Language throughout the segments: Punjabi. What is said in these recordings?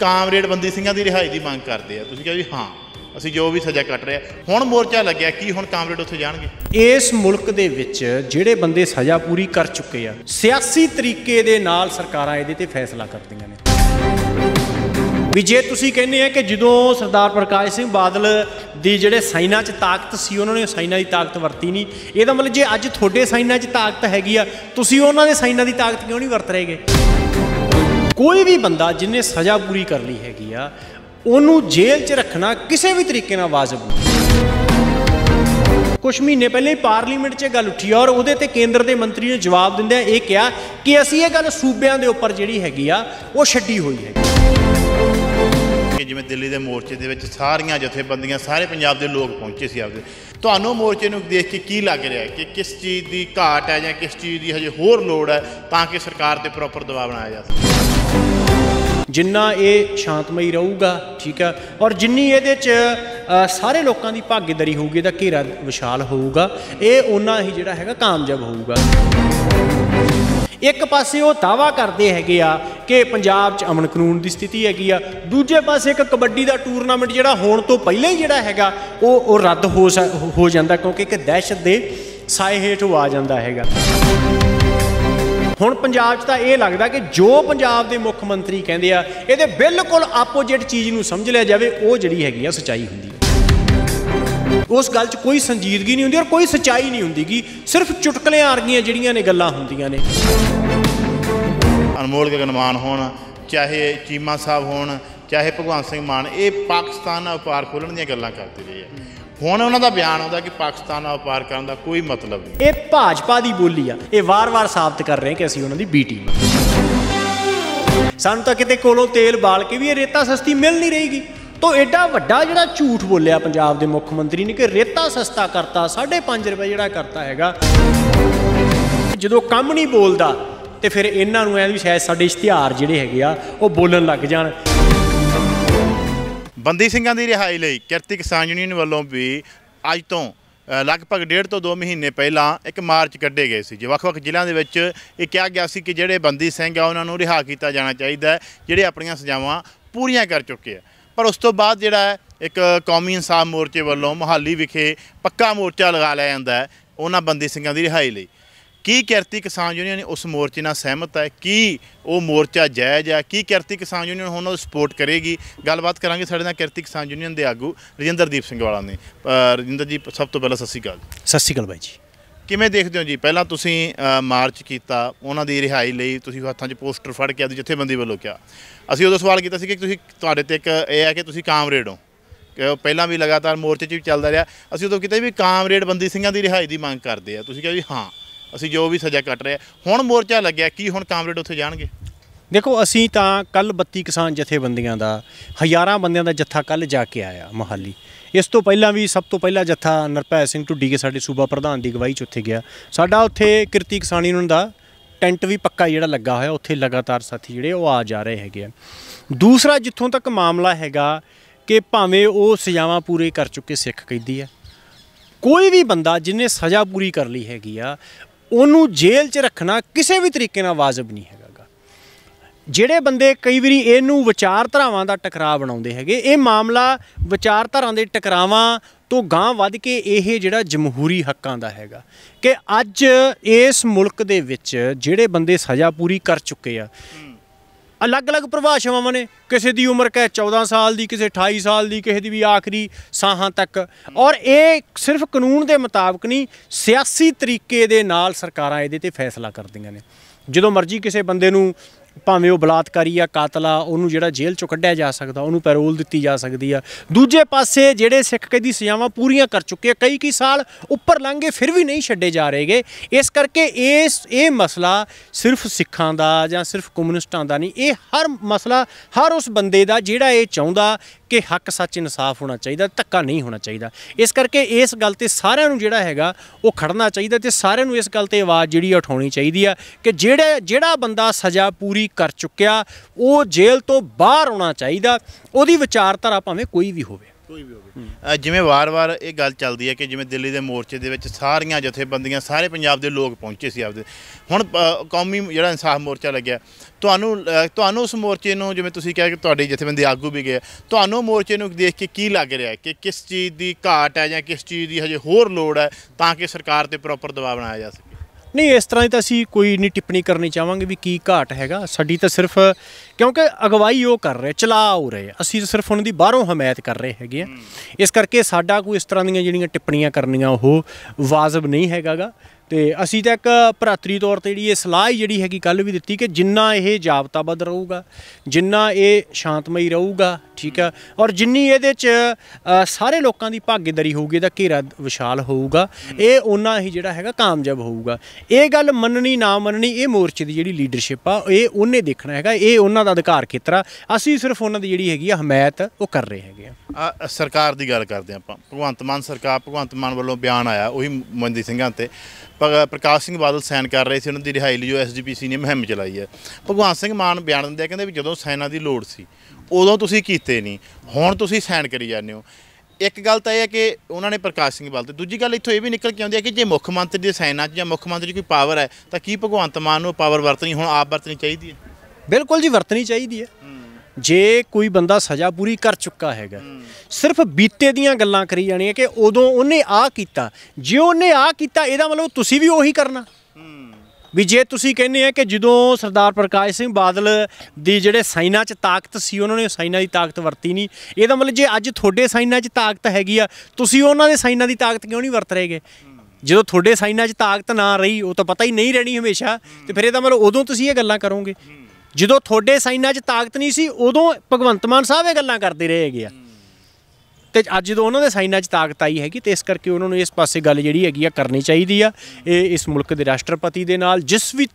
ਕਾਮਰੇਡ ਬੰਦੀ ਸਿੰਘਾਂ ਦੀ ਰਿਹਾਈ ਦੀ ਮੰਗ ਕਰਦੇ ਆ ਤੁਸੀਂ ਕਿਹਾ ਵੀ ਹਾਂ ਅਸੀਂ ਜੋ ਵੀ ਸਜ਼ਾ ਕੱਟ ਰਿਹਾ ਹੁਣ ਮੋਰਚਾ ਲੱਗਿਆ ਕੀ ਹੁਣ ਕਾਮਰੇਡ ਉੱਥੇ ਜਾਣਗੇ ਇਸ ਮੁਲਕ ਦੇ ਵਿੱਚ ਜਿਹੜੇ ਬੰਦੇ ਸਜ਼ਾ ਪੂਰੀ ਕਰ ਚੁੱਕੇ ਆ ਸਿਆਸੀ ਤਰੀਕੇ ਦੇ ਨਾਲ ਸਰਕਾਰਾਂ ਇਹਦੇ ਤੇ ਫੈਸਲਾ ਕਰਦੀਆਂ ਨੇ ਵੀ ਜੇ ਤੁਸੀਂ ਕਹਿੰਦੇ ਆ ਕਿ ਜਦੋਂ ਸਰਦਾਰ ਪ੍ਰਕਾਸ਼ ਸਿੰਘ ਬਾਦਲ ਦੀ ਜਿਹੜੇ ਸਾਈਨਾ 'ਚ ਤਾਕਤ ਸੀ ਉਹਨਾਂ ਨੇ ਸਾਈਨਾ ਦੀ ਤਾਕਤ ਵਰਤੀ ਨਹੀਂ ਇਹਦਾ ਮਤਲਬ ਜੇ ਅੱਜ ਤੁਹਾਡੇ ਸਾਈਨਾ 'ਚ ਤਾਕਤ ਹੈਗੀ ਆ ਤੁਸੀਂ ਉਹਨਾਂ ਦੇ ਸਾਈਨਾ ਦੀ ਤਾਕਤ ਕਿਉਂ ਨਹੀਂ ਵਰਤ ਰਹੇਗੇ ਕੋਈ ਵੀ ਬੰਦਾ ਜਿਨੇ ਸਜ਼ਾ ਪੂਰੀ ਕਰ ਲਈ ਹੈਗੀ ਆ ਉਹਨੂੰ ਜੇਲ੍ਹ 'ਚ ਰੱਖਣਾ ਕਿਸੇ ਵੀ ਤਰੀਕੇ ਨਾਲ ਵਾਜਬ ਨਹੀਂ ਕੁਝ ਮਹੀਨੇ ਪਹਿਲੇ ਪਾਰਲੀਮੈਂਟ 'ਚ ਗੱਲ ਉੱਠੀ ਔਰ ਉਹਦੇ ਤੇ ਕੇਂਦਰ ਦੇ ਮੰਤਰੀ ਨੇ ਜਵਾਬ ਦਿੰਦਿਆਂ ਇਹ ਕਿਹਾ ਕਿ ਅਸੀਂ ਇਹ ਗੱਲ ਸੂਬਿਆਂ ਦੇ ਉੱਪਰ ਜਿਹੜੀ ਹੈਗੀ ਆ ਉਹ ਛੱਡੀ ਹੋਈ ਹੈ ਕਿ ਜਿਵੇਂ ਦਿੱਲੀ ਦੇ ਮੋਰਚੇ ਦੇ ਵਿੱਚ ਸਾਰੀਆਂ ਜਥੇਬੰਦੀਆਂ ਸਾਰੇ ਪੰਜਾਬ ਦੇ ਲੋਕ ਪਹੁੰਚੇ ਸੀ ਆਪਦੇ ਤੁਹਾਨੂੰ ਮੋਰਚੇ ਨੂੰ ਦੇਖ ਕੇ ਕੀ ਲੱਗ ਰਿਹਾ ਕਿ ਕਿਸ ਚੀਜ਼ ਦੀ ਘਾਟ ਹੈ ਜਾਂ ਕਿਸ ਚੀਜ਼ ਦੀ ਹਜੇ ਹੋਰ ਲੋੜ ਹੈ ਤਾਂ ਕਿ ਸਰਕਾਰ ਤੇ ਪ੍ਰੋਪਰ ਦਬਾਅ ਬਣਾਇਆ ਜਾ ਸਕੇ ਜਿੰਨਾ ਇਹ ਸ਼ਾਂਤਮਈ ਰਹੂਗਾ ਠੀਕ ਹੈ ਔਰ ਜਿੰਨੀ ਇਹਦੇ 'ਚ ਸਾਰੇ ਲੋਕਾਂ ਦੀ ਭਾਗੀਦਾਰੀ ਹੋਊਗੀ ਇਹਦਾ ਘੇਰਾ ਵਿਸ਼ਾਲ ਹੋਊਗਾ ਇਹ ਉਹਨਾਂ ਹੀ ਜਿਹੜਾ ਹੈਗਾ ਕਾਮਯਾਬ ਹੋਊਗਾ ਇੱਕ ਪਾਸੇ ਉਹ ਦਾਵਾ ਕਰਦੇ ਹੈਗੇ ਆ ਕਿ ਪੰਜਾਬ 'ਚ ਅਮਨ ਕਾਨੂੰਨ ਦੀ ਸਥਿਤੀ ਹੈਗੀ ਆ ਦੂਜੇ ਪਾਸੇ ਇੱਕ ਕਬੱਡੀ ਦਾ ਟੂਰਨਾਮੈਂਟ ਜਿਹੜਾ ਹੋਣ ਤੋਂ ਪਹਿਲਾਂ ਹੀ ਜਿਹੜਾ ਹੈਗਾ ਉਹ ਉਹ ਰੱਦ ਹੋ ਹੋ ਜਾਂਦਾ ਕਿਉਂਕਿ ਇੱਕ ਦਹਿਸ਼ਤ ਦੇ ਸਾਏ ਹੇਠ ਉਹ ਆ ਜਾਂਦਾ ਹੈਗਾ ਹੁਣ ਪੰਜਾਬ 'ਚ ਤਾਂ ਇਹ ਲੱਗਦਾ ਕਿ ਜੋ ਪੰਜਾਬ ਦੇ ਮੁੱਖ ਮੰਤਰੀ ਕਹਿੰਦੇ ਆ ਇਹਦੇ ਬਿਲਕੁਲ ਆਪੋਜੀਟ ਚੀਜ਼ ਨੂੰ ਸਮਝ ਲਿਆ ਜਾਵੇ ਉਹ ਜਿਹੜੀ ਹੈਗੀ ਆ ਸਚਾਈ ਹੁੰਦੀ ਉਸ ਗੱਲ 'ਚ ਕੋਈ ਸੰਜੀਦਗੀ ਨਹੀਂ ਹੁੰਦੀ ਔਰ ਕੋਈ ਸਚਾਈ ਨਹੀਂ ਹੁੰਦੀ ਕਿ ਸਿਰਫ ਆ ਰਹੀਆਂ ਜਿਹੜੀਆਂ ਨੇ ਗੱਲਾਂ ਹੁੰਦੀਆਂ ਨੇ ਅਨਮੋਲ ਗਗਨਮਾਨ ਹੋਣ ਚਾਹੇ ਚੀਮਾ ਸਾਹਿਬ ਹੋਣ ਚਾਹੇ ਭਗਵਾਨ ਸਿੰਘ ਮਾਨ ਇਹ ਪਾਕਿਸਤਾਨ ਦਾ ਵਪਾਰ ਖੋਲਣ ਦੀਆਂ ਗੱਲਾਂ ਕਰਦੇ ਰਹੇ ਆ ਹੁਣ ਉਹਨਾਂ ਦਾ ਬਿਆਨ ਆਉਂਦਾ ਕਿ ਪਾਕਿਸਤਾਨ ਦਾ ਵਪਾਰ ਕਰਨ ਦਾ ਕੋਈ ਮਤਲਬ ਨਹੀਂ ਇਹ ਭਾਜਪਾ ਦੀ ਬੋਲੀ ਆ ਇਹ ਵਾਰ-ਵਾਰ ਸਾਬਤ ਕਰ ਰਹੇ ਕਿ ਅਸੀਂ ਉਹਨਾਂ ਦੀ ਬੀ ਟੀਮ ਸਾਨੂੰ ਤਾਂ ਕਿਤੇ ਕੋਲੋਂ ਤੇਲ ਬਾਲ ਕੇ ਵੀ ਇਹ ਰੇਤਾ ਸਸਤੀ ਮਿਲ ਨਹੀਂ ਰਹੀਗੀ ਤੋ ਐਡਾ ਵੱਡਾ ਜਿਹੜਾ ਝੂਠ ਬੋਲਿਆ ਪੰਜਾਬ ਦੇ ਮੁੱਖ ਮੰਤਰੀ ਨੇ ਕਿ ਰੇਤਾ ਸਸਤਾ ਕਰਤਾ 5.5 ਰੁਪਏ ਜਿਹੜਾ ਕਰਤਾ ਹੈਗਾ ਜਦੋਂ ਕੰਮ ਨਹੀਂ ਬੋਲਦਾ ਤੇ ਫਿਰ ਇਹਨਾਂ ਨੂੰ ਐ ਵੀ ਸ਼ਾਇਦ ਸਾਡੇ ਇਸ਼ਤਿਹਾਰ ਜਿਹੜੇ ਹੈਗੇ ਆ ਉਹ ਬੋਲਣ ਲੱਗ ਜਾਣ ਬੰਦੀ ਸਿੰਘਾਂ ਦੀ ਰਿਹਾਈ ਲਈ ਕਿਰਤੀ ਕਿਸਾਨ ਯੂਨੀਅਨ ਵੱਲੋਂ ਵੀ ਅੱਜ ਤੋਂ ਲਗਭਗ 1.5 ਤੋਂ 2 ਮਹੀਨੇ ਪਹਿਲਾਂ ਇੱਕ ਮਾਰਚ ਕੱਢੇ ਗਏ ਸੀ ਜੇ ਵੱਖ-ਵੱਖ ਜ਼ਿਲ੍ਹਿਆਂ ਦੇ ਵਿੱਚ ਇਹ ਕਿਹਾ ਗਿਆ ਸੀ ਕਿ ਜਿਹੜੇ ਬੰਦੀ ਸਿੰਘ ਆ ਉਹਨਾਂ ਨੂੰ ਰਿਹਾ ਕੀਤਾ ਜਾਣਾ ਚਾਹੀਦਾ ਜਿਹੜੇ ਆਪਣੀਆਂ ਸਜ਼ਾਵਾਂ ਪੂਰੀਆਂ ਕਰ ਚੁੱਕੇ ਆ ਪਰ ਉਸ ਤੋਂ ਬਾਅਦ ਜਿਹੜਾ ਹੈ ਇੱਕ ਕੌਮੀ ਇਨਸਾਫ ਮੋਰਚੇ ਵੱਲੋਂ ਮੁਹਾਲੀ ਵਿਖੇ ਪੱਕਾ ਮੋਰਚਾ ਲਗਾ ਲਿਆ ਜਾਂਦਾ ਹੈ ਉਹਨਾਂ ਬੰਦੀ ਸਿੰਘਾਂ ਦੀ ਰਿਹਾਈ ਲਈ ਕੀ ਕਿਰਤੀ ਕਿਸਾਨ ਯੂਨੀਅਨ ਉਸ ਮੋਰਚੇ ਨਾਲ ਸਹਿਮਤ ਹੈ ਕੀ ਉਹ ਮੋਰਚਾ ਜਾਇਜ਼ ਹੈ ਕੀ ਕਿਰਤੀ ਕਿਸਾਨ ਯੂਨੀਅਨ ਹੁਣ ਉਹ ਸਪੋਰਟ ਕਰੇਗੀ ਗੱਲਬਾਤ ਕਰਾਂਗੇ ਸਾਡੇ ਨਾਲ ਕਿਰਤੀ ਕਿਸਾਨ ਯੂਨੀਅਨ ਦੇ ਆਗੂ ਰਜਿੰਦਰਦੀਪ ਸਿੰਘ ਵਾਲਾ ਨੇ ਰਜਿੰਦਰ ਜੀ ਸਭ ਤੋਂ ਪਹਿਲਾਂ ਸਤਿ ਸ਼੍ਰੀ ਅਕਾਲ ਸਤਿ ਸ਼੍ਰੀ ਅਕਾਲ ਬਾਈ ਜੀ ਕਿਵੇਂ ਦੇਖਦੇ ਹੋ ਜੀ ਪਹਿਲਾਂ ਤੁਸੀਂ ਮਾਰਚ ਕੀਤਾ ਉਹਨਾਂ ਦੀ ਰਿਹਾਈ ਲਈ ਤੁਸੀਂ ਹੱਥਾਂ 'ਚ ਪੋਸਟਰ ਫੜ ਕੇ ਆਦੀ ਜਥੇਬੰਦੀ ਵੱਲੋਂ ਕਿਹਾ ਅਸੀਂ ਉਦੋਂ ਸਵਾਲ ਕੀਤਾ ਸੀ ਕਿ ਤੁਸੀਂ ਤੁਹਾਡੇ ਤੇ ਇੱਕ ਇਹ ਹੈ ਕਿ ਤੁਸੀਂ ਕਾਮਰੇਡ ਹੋ ਪਹਿਲਾਂ ਵੀ ਲਗਾਤਾਰ ਮੋਰਚੇ 'ਚ ਵੀ ਚੱਲਦਾ ਰਿਹਾ ਅਸੀਂ ਉਦੋਂ ਕਿਤੇ ਵੀ ਕਾਮਰੇਡ ਬੰਦੀ ਸਿੰਘਾਂ ਦੀ ਰਿਹਾਈ ਦੀ ਮੰਗ ਕਰਦੇ ਆ ਤੁਸੀਂ ਕਿਹਾ ਵੀ ਹਾਂ ਅਸੀਂ ਜੋ ਵੀ ਸਜ਼ਾ ਕੱਟ ਰਹੇ ਹੁਣ ਮੋਰਚਾ ਲੱਗਿਆ ਕੀ ਹੁਣ ਕਾਮਰੇਡ ਉੱਥੇ ਜਾਣਗੇ ਦੇਖੋ ਅਸੀਂ ਤਾਂ ਕੱਲ 32 ਕਿਸਾਨ ਜਥੇਬੰਦੀਆਂ ਦਾ ਹਜ਼ਾਰਾਂ ਬੰਦਿਆਂ ਦਾ ਜੱਥਾ ਕੱਲ ਜਾ ਕੇ ਆਇਆ ਮੋਹਾਲੀ ਇਸ ਤੋਂ ਪਹਿਲਾਂ ਵੀ ਸਭ ਤੋਂ ਪਹਿਲਾ ਜੱਥਾ ਨਰਪੈ ਸਿੰਘ ਢੁੱਡੀ ਕੇ ਸਾਡੇ ਸੂਬਾ ਪ੍ਰਧਾਨ ਦੀ ਅਗਵਾਈ 'ਚ ਉੱਥੇ ਗਿਆ ਸਾਡਾ ਉੱਥੇ ਕਿਰਤੀ ਕਿਸਾਨੀ ਉਹਨਾਂ ਦਾ ਟੈਂਟ ਵੀ ਪੱਕਾ ਜਿਹੜਾ ਲੱਗਾ ਹੋਇਆ ਉੱਥੇ ਲਗਾਤਾਰ ਸਾਥੀ ਜਿਹੜੇ ਉਹ ਆ ਜਾ ਰਹੇ ਹੈਗੇ ਆ ਦੂਸਰਾ ਜਿੱਥੋਂ ਤੱਕ ਮਾਮਲਾ ਹੈਗਾ ਕਿ ਭਾਵੇਂ ਉਹ ਸਜ਼ਾਵਾਂ ਪੂਰੇ ਕਰ ਚੁੱਕੇ ਸਿੱਖ ਕੈਦੀ ਹੈ ਕੋਈ ਵੀ ਬੰਦਾ ਜਿਨੇ ਸਜ਼ਾ ਪੂਰੀ ਕਰ ਲਈ ਹੈਗੀ ਆ ਉਹਨੂੰ ਜੇਲ੍ਹ 'ਚ ਰੱਖਣਾ ਕਿਸੇ ਵੀ ਤਰੀਕੇ ਨਾਲ ਵਾਜਬ ਨਹੀਂ ਹੈ ਜਿਹੜੇ ਬੰਦੇ ਕਈ ਵਾਰੀ ਇਹਨੂੰ ਵਿਚਾਰਧਾਰਾਵਾਂ ਦਾ ਟਕਰਾਅ ਬਣਾਉਂਦੇ ਹੈਗੇ ਇਹ ਮਾਮਲਾ ਵਿਚਾਰਧਾਰਾਵਾਂ ਦੇ ਟਕਰਾਵਾਂ ਤੋਂ ਗਾਂ ਵੱਧ ਕੇ ਇਹ ਜਿਹੜਾ ਜਮਹੂਰੀ ਹੱਕਾਂ ਦਾ ਹੈਗਾ ਕਿ ਅੱਜ ਇਸ ਮੁਲਕ ਦੇ ਵਿੱਚ ਜਿਹੜੇ ਬੰਦੇ ਸਜ਼ਾ ਪੂਰੀ ਕਰ ਚੁੱਕੇ ਆ ਅਲੱਗ-ਅਲੱਗ ਪ੍ਰਭਾਸ਼ਾਵਾਂ ਨੇ ਕਿਸੇ ਦੀ ਉਮਰ ਕਹੇ 14 ਸਾਲ ਦੀ ਕਿਸੇ 28 ਸਾਲ ਦੀ ਕਿਸੇ ਦੀ ਵੀ ਆਖਰੀ ਸਾਹਾਂ ਤੱਕ ਔਰ ਇਹ ਸਿਰਫ ਕਾਨੂੰਨ ਦੇ ਮੁਤਾਬਕ ਨਹੀਂ ਸਿਆਸੀ ਤਰੀਕੇ ਦੇ ਨਾਲ ਸਰਕਾਰਾਂ ਇਹਦੇ ਤੇ ਫੈਸਲਾ ਕਰਦੀਆਂ ਨੇ ਜਦੋਂ ਮਰਜ਼ੀ ਕਿਸੇ ਬੰਦੇ ਨੂੰ ਭਾਵੇਂ ਉਹ ਬਲਾਤਕਾਰੀ ਆ ਕਾਤਲਾ ਉਹਨੂੰ ਜਿਹੜਾ ਜੇਲ੍ਹ ਚੋਂ ਕੱਢਿਆ ਜਾ ਸਕਦਾ ਉਹਨੂੰ ਪੈਰੋਲ ਦਿੱਤੀ ਜਾ ਸਕਦੀ ਆ ਦੂਜੇ ਪਾਸੇ ਜਿਹੜੇ ਸਿੱਖ ਕੈਦੀ ਸਜ਼ਾਵਾਂ ਪੂਰੀਆਂ ਕਰ ਚੁੱਕੇ ਆ ਕਈ ਕਈ ਸਾਲ ਉੱਪਰ ਲੰਘੇ ਫਿਰ ਵੀ ਨਹੀਂ ਛੱਡੇ ਜਾ ਰਹੇਗੇ ਇਸ ਕਰਕੇ ਇਸ ਇਹ ਮਸਲਾ ਸਿਰਫ ਸਿੱਖਾਂ ਦਾ ਜਾਂ ਸਿਰਫ ਕਮਿਊਨਿਸਟਾਂ ਦਾ ਨਹੀਂ ਇਹ ਹਰ ਮਸਲਾ ਹਰ ਉਸ ਬੰਦੇ ਦਾ ਜਿਹੜਾ ਇਹ ਚਾਹੁੰਦਾ ਕਿ ਹੱਕ ਸੱਚ ਇਨਸਾਫ ਹੋਣਾ ਚਾਹੀਦਾ ਧੱਕਾ ਨਹੀਂ ਹੋਣਾ ਚਾਹੀਦਾ ਇਸ ਕਰਕੇ ਇਸ ਗੱਲ ਤੇ ਸਾਰਿਆਂ ਨੂੰ ਜਿਹੜਾ ਹੈਗਾ ਉਹ ਖੜਨਾ ਚਾਹੀਦਾ ਤੇ ਸਾਰਿਆਂ ਨੂੰ ਇਸ ਗੱਲ ਤੇ ਆਵਾਜ਼ ਜਿਹੜੀ ਉਠਾਉਣੀ ਚਾਹੀਦੀ ਆ ਕਿ ਜਿਹੜੇ ਜਿਹੜਾ ਬੰਦਾ ਸਜ਼ਾ ਪੂਰੀ ਕਰ ਚੁੱਕਿਆ ਉਹ ਜੇਲ੍ਹ ਤੋਂ ਬਾਹਰ ਆਉਣਾ ਚਾਹੀਦਾ ਉਹਦੀ ਵਿਚਾਰਧਾਰਾ ਭਾਵੇਂ ਕੋਈ ਵੀ ਹੋਵੇ ਕੋਈ ਵੀ ਹੋਵੇ ਜਿਵੇਂ ਵਾਰ-ਵਾਰ ਇਹ ਗੱਲ ਚੱਲਦੀ ਹੈ ਕਿ ਜਿਵੇਂ ਦਿੱਲੀ ਦੇ ਮੋਰਚੇ ਦੇ ਵਿੱਚ ਸਾਰੀਆਂ ਜਥੇਬੰਦੀਆਂ ਸਾਰੇ ਪੰਜਾਬ ਦੇ ਲੋਕ ਪਹੁੰਚੇ ਸੀ ਆਪਦੇ ਹੁਣ ਕੌਮੀ ਜਿਹੜਾ ਇਨਸਾਫ ਮੋਰਚਾ ਲੱਗਿਆ ਤੁਹਾਨੂੰ ਤੁਹਾਨੂੰ ਉਸ ਮੋਰਚੇ ਨੂੰ ਜਿਵੇਂ ਤੁਸੀਂ ਕਿਹਾ ਕਿ ਤੁਹਾਡੇ ਜਥੇਬੰਦੀ ਆਗੂ ਵੀ ਗਏ ਤੁਹਾਨੂੰ ਮੋਰਚੇ ਨੂੰ ਦੇਖ ਕੇ ਕੀ ਲੱਗ ਰਿਹਾ ਕਿ ਕਿਸ ਚੀਜ਼ ਦੀ ਘਾਟ ਹੈ ਜਾਂ ਕਿਸ ਚੀਜ਼ ਦੀ ਹਜੇ ਹੋਰ ਲੋੜ ਹੈ ਤਾਂ ਕਿ ਸਰਕਾਰ ਤੇ ਪ੍ਰੋਪਰ ਦਬਾਅ ਬਣਾਇਆ ਜਾ ਸਕੇ ਨਹੀਂ ਇਸ ਤਰ੍ਹਾਂ ਦੀ ਤਾਂ ਅਸੀਂ ਕੋਈ ਨਹੀਂ ਟਿੱਪਣੀ ਕਰਨੀ ਚਾਹਾਂਗੇ ਵੀ ਕੀ ਘਾਟ ਹੈਗਾ ਸਾਡੀ ਤਾਂ ਸਿਰਫ ਕਿਉਂਕਿ ਅਗਵਾਈ ਉਹ ਕਰ ਰਹੇ ਚਲਾ ਹੋ ਰਹੇ ਅਸੀਂ ਸਿਰਫ ਉਹਨਾਂ ਦੀ ਬਾਹਰੋਂ ਹਮਾਇਤ ਕਰ ਰਹੇ ਹੈਗੇ ਆ ਇਸ ਕਰਕੇ ਸਾਡਾ ਕੋਈ ਇਸ ਤਰ੍ਹਾਂ ਦੀਆਂ ਜਿਹੜੀਆਂ ਟਿੱਪਣੀਆਂ ਕਰਨੀਆਂ ਉਹ ਵਾਜਬ ਨਹੀਂ ਹੈਗਾਗਾ ਤੇ ਅਸੀਂ ਤਾਂ ਇੱਕ ਭਰਾਤਰੀ ਤੌਰ ਤੇ ਜਿਹੜੀ ਇਹ ਸਲਾਹ ਜਿਹੜੀ ਹੈਗੀ ਕੱਲ ਵੀ ਦਿੱਤੀ ਕਿ ਜਿੰਨਾ ਇਹ ਜਾਬਤਾਬਦ ਰਹੂਗਾ ਜਿੰਨਾ ਇਹ ਸ਼ਾਂਤਮਈ ਰਹੂਗਾ ਠੀਕ ਆ ਔਰ ਜਿੰਨੀ ਇਹਦੇ ਚ ਸਾਰੇ ਲੋਕਾਂ ਦੀ ਭਾਗੀਦਾਰੀ ਹੋਊਗੀ ਦਾ ਘੇਰਾ ਵਿਸ਼ਾਲ ਹੋਊਗਾ ਇਹ ਉਹਨਾਂ ਹੀ ਜਿਹੜਾ ਹੈਗਾ ਕਾਮਯਾਬ ਹੋਊਗਾ ਇਹ ਗੱਲ ਮੰਨਣੀ ਨਾ ਮੰਨਣੀ ਇਹ ਮੋਰਚੇ ਦੀ ਜਿਹੜੀ ਲੀਡਰਸ਼ਿਪ ਆ ਇਹ ਉਹਨੇ ਦੇਖਣਾ ਹੈਗਾ ਇਹ ਉਹਨਾਂ ਦਾ ਅਧਿਕਾਰ ਆ ਅਸੀਂ ਸਿਰਫ ਉਹਨਾਂ ਦੀ ਜਿਹੜੀ ਹੈਗੀ ਆ ਹਮਾਇਤ ਉਹ ਕਰ ਰਹੇ ਹੈਗੇ ਆ ਸਰਕਾਰ ਦੀ ਗੱਲ ਕਰਦੇ ਆਪਾਂ ਭਗਵੰਤ ਮਾਨ ਸਰਕਾਰ ਭਗਵੰਤ ਮਾਨ ਵੱਲੋਂ ਬਿਆਨ ਆਇਆ ਉਹੀ ਮਨਜੀਤ ਸਿੰਘਾਂ ਤੇ ਪ੍ਰਕਾਸ਼ ਸਿੰਘ ਬਾਦਲ ਸਾਈਨ ਕਰ ਰਹੇ ਸੀ ਉਹਨਾਂ ਦੀ ਰਿਹਾਈ ਲਈ ਜੋ ਐਸਜੀਪੀਸੀ ਨੇ ਮਹਿੰਮ ਚਲਾਈ ਹੈ ਭਗਵੰਤ ਸਿੰਘ ਮਾਨ ਬਿਆਨ ਦਿੰਦੇ ਆ ਕਹਿੰਦੇ ਵੀ ਜਦੋਂ ਸਾਈਨਾਂ ਦੀ ਲੋੜ ਸੀ ਉਦੋਂ ਤੁਸੀਂ ਕੀਤੇ ਨਹੀਂ ਹੁਣ ਤੁਸੀਂ ਸਾਈਨ ਕਰੀ ਜਾਂਦੇ ਹੋ ਇੱਕ ਗੱਲ ਤਾਂ ਇਹ ਹੈ ਕਿ ਉਹਨਾਂ ਨੇ ਪ੍ਰਕਾਸ਼ ਸਿੰਘ ਬਾਦਲ ਤੇ ਦੂਜੀ ਗੱਲ ਇੱਥੋਂ ਇਹ ਵੀ ਨਿਕਲ ਕੇ ਆਉਂਦੀ ਹੈ ਕਿ ਜੇ ਮੁੱਖ ਮੰਤਰੀ ਦੇ ਸਾਈਨਾਂ 'ਚ ਜਾਂ ਮੁੱਖ ਮੰਤਰੀ ਕੋਈ ਪਾਵਰ ਹੈ ਤਾਂ ਕੀ ਭਗਵੰਤ ਮਾਨ ਨੂੰ ਪਾਵਰ ਵਰਤਣੀ ਹੁਣ ਆਪ ਵਰਤਣੀ ਚਾਹੀਦੀ ਹੈ ਬਿਲਕੁਲ ਜੀ ਵਰਤਣੀ ਚਾਹੀਦੀ ਹੈ ਜੇ ਕੋਈ ਬੰਦਾ ਸਜ਼ਾ ਪੂਰੀ ਕਰ ਚੁੱਕਾ ਹੈਗਾ ਸਿਰਫ ਬੀਤੇ ਦੀਆਂ ਗੱਲਾਂ ਕਰੀ ਜਾਣੀਆਂ ਕਿ ਉਦੋਂ ਉਹਨੇ ਆਹ ਕੀਤਾ ਜੇ ਉਹਨੇ ਆਹ ਕੀਤਾ ਇਹਦਾ ਮਤਲਬ ਤੁਸੀਂ ਵੀ ਉਹੀ ਕਰਨਾ ਵੀ ਜੇ ਤੁਸੀਂ ਕਹਿੰਦੇ ਆ ਕਿ ਜਦੋਂ ਸਰਦਾਰ ਪ੍ਰਕਾਸ਼ ਸਿੰਘ ਬਾਦਲ ਦੀ ਜਿਹੜੇ ਸਾਈਨਾ 'ਚ ਤਾਕਤ ਸੀ ਉਹਨਾਂ ਨੇ ਸਾਈਨਾ ਦੀ ਤਾਕਤ ਵਰਤੀ ਨਹੀਂ ਇਹਦਾ ਮਤਲਬ ਜੇ ਅੱਜ ਤੁਹਾਡੇ ਸਾਈਨਾ 'ਚ ਤਾਕਤ ਹੈਗੀ ਆ ਤੁਸੀਂ ਉਹਨਾਂ ਦੇ ਸਾਈਨਾ ਦੀ ਤਾਕਤ ਕਿਉਂ ਨਹੀਂ ਵਰਤ ਰਹੇਗੇ ਜਦੋਂ ਤੁਹਾਡੇ ਸਾਈਨਾ 'ਚ ਤਾਕਤ ਨਾ ਰਹੀ ਉਹ ਤਾਂ ਪਤਾ ਹੀ ਨਹੀਂ ਰਹਿਣੀ ਹਮੇਸ਼ਾ ਤੇ ਫਿਰ ਇਹਦਾ ਮਤਲਬ ਉਦੋਂ ਤੁਸੀਂ ਇਹ ਗੱਲਾਂ ਕਰੋਗੇ ਜਦੋਂ ਤੁਹਾਡੇ ਸਾਈਨਾਂ 'ਚ ਤਾਕਤ ਨਹੀਂ ਸੀ ਉਦੋਂ ਭਗਵੰਤ ਮਾਨ ਸਾਹਿਬ ਇਹ ਗੱਲਾਂ ਕਰਦੇ ਰਹੇ ਹੈਗੇ ਆ ਤੇ ਅੱਜ ਜਦੋਂ ਉਹਨਾਂ ਦੇ ਸਾਈਨਾਂ 'ਚ ਤਾਕਤ ਆਈ ਹੈਗੀ ਤੇ ਇਸ ਕਰਕੇ ਉਹਨਾਂ ਨੂੰ ਇਸ ਪਾਸੇ ਗੱਲ ਜਿਹੜੀ ਹੈਗੀ ਆ ਕਰਨੀ ਚਾਹੀਦੀ ਆ ਇਹ ਇਸ ਮੁਲਕ ਦੇ ਰਾਸ਼ਟਰਪਤੀ ਦੇ ਨਾਲ ਜਿਸ ਵੀ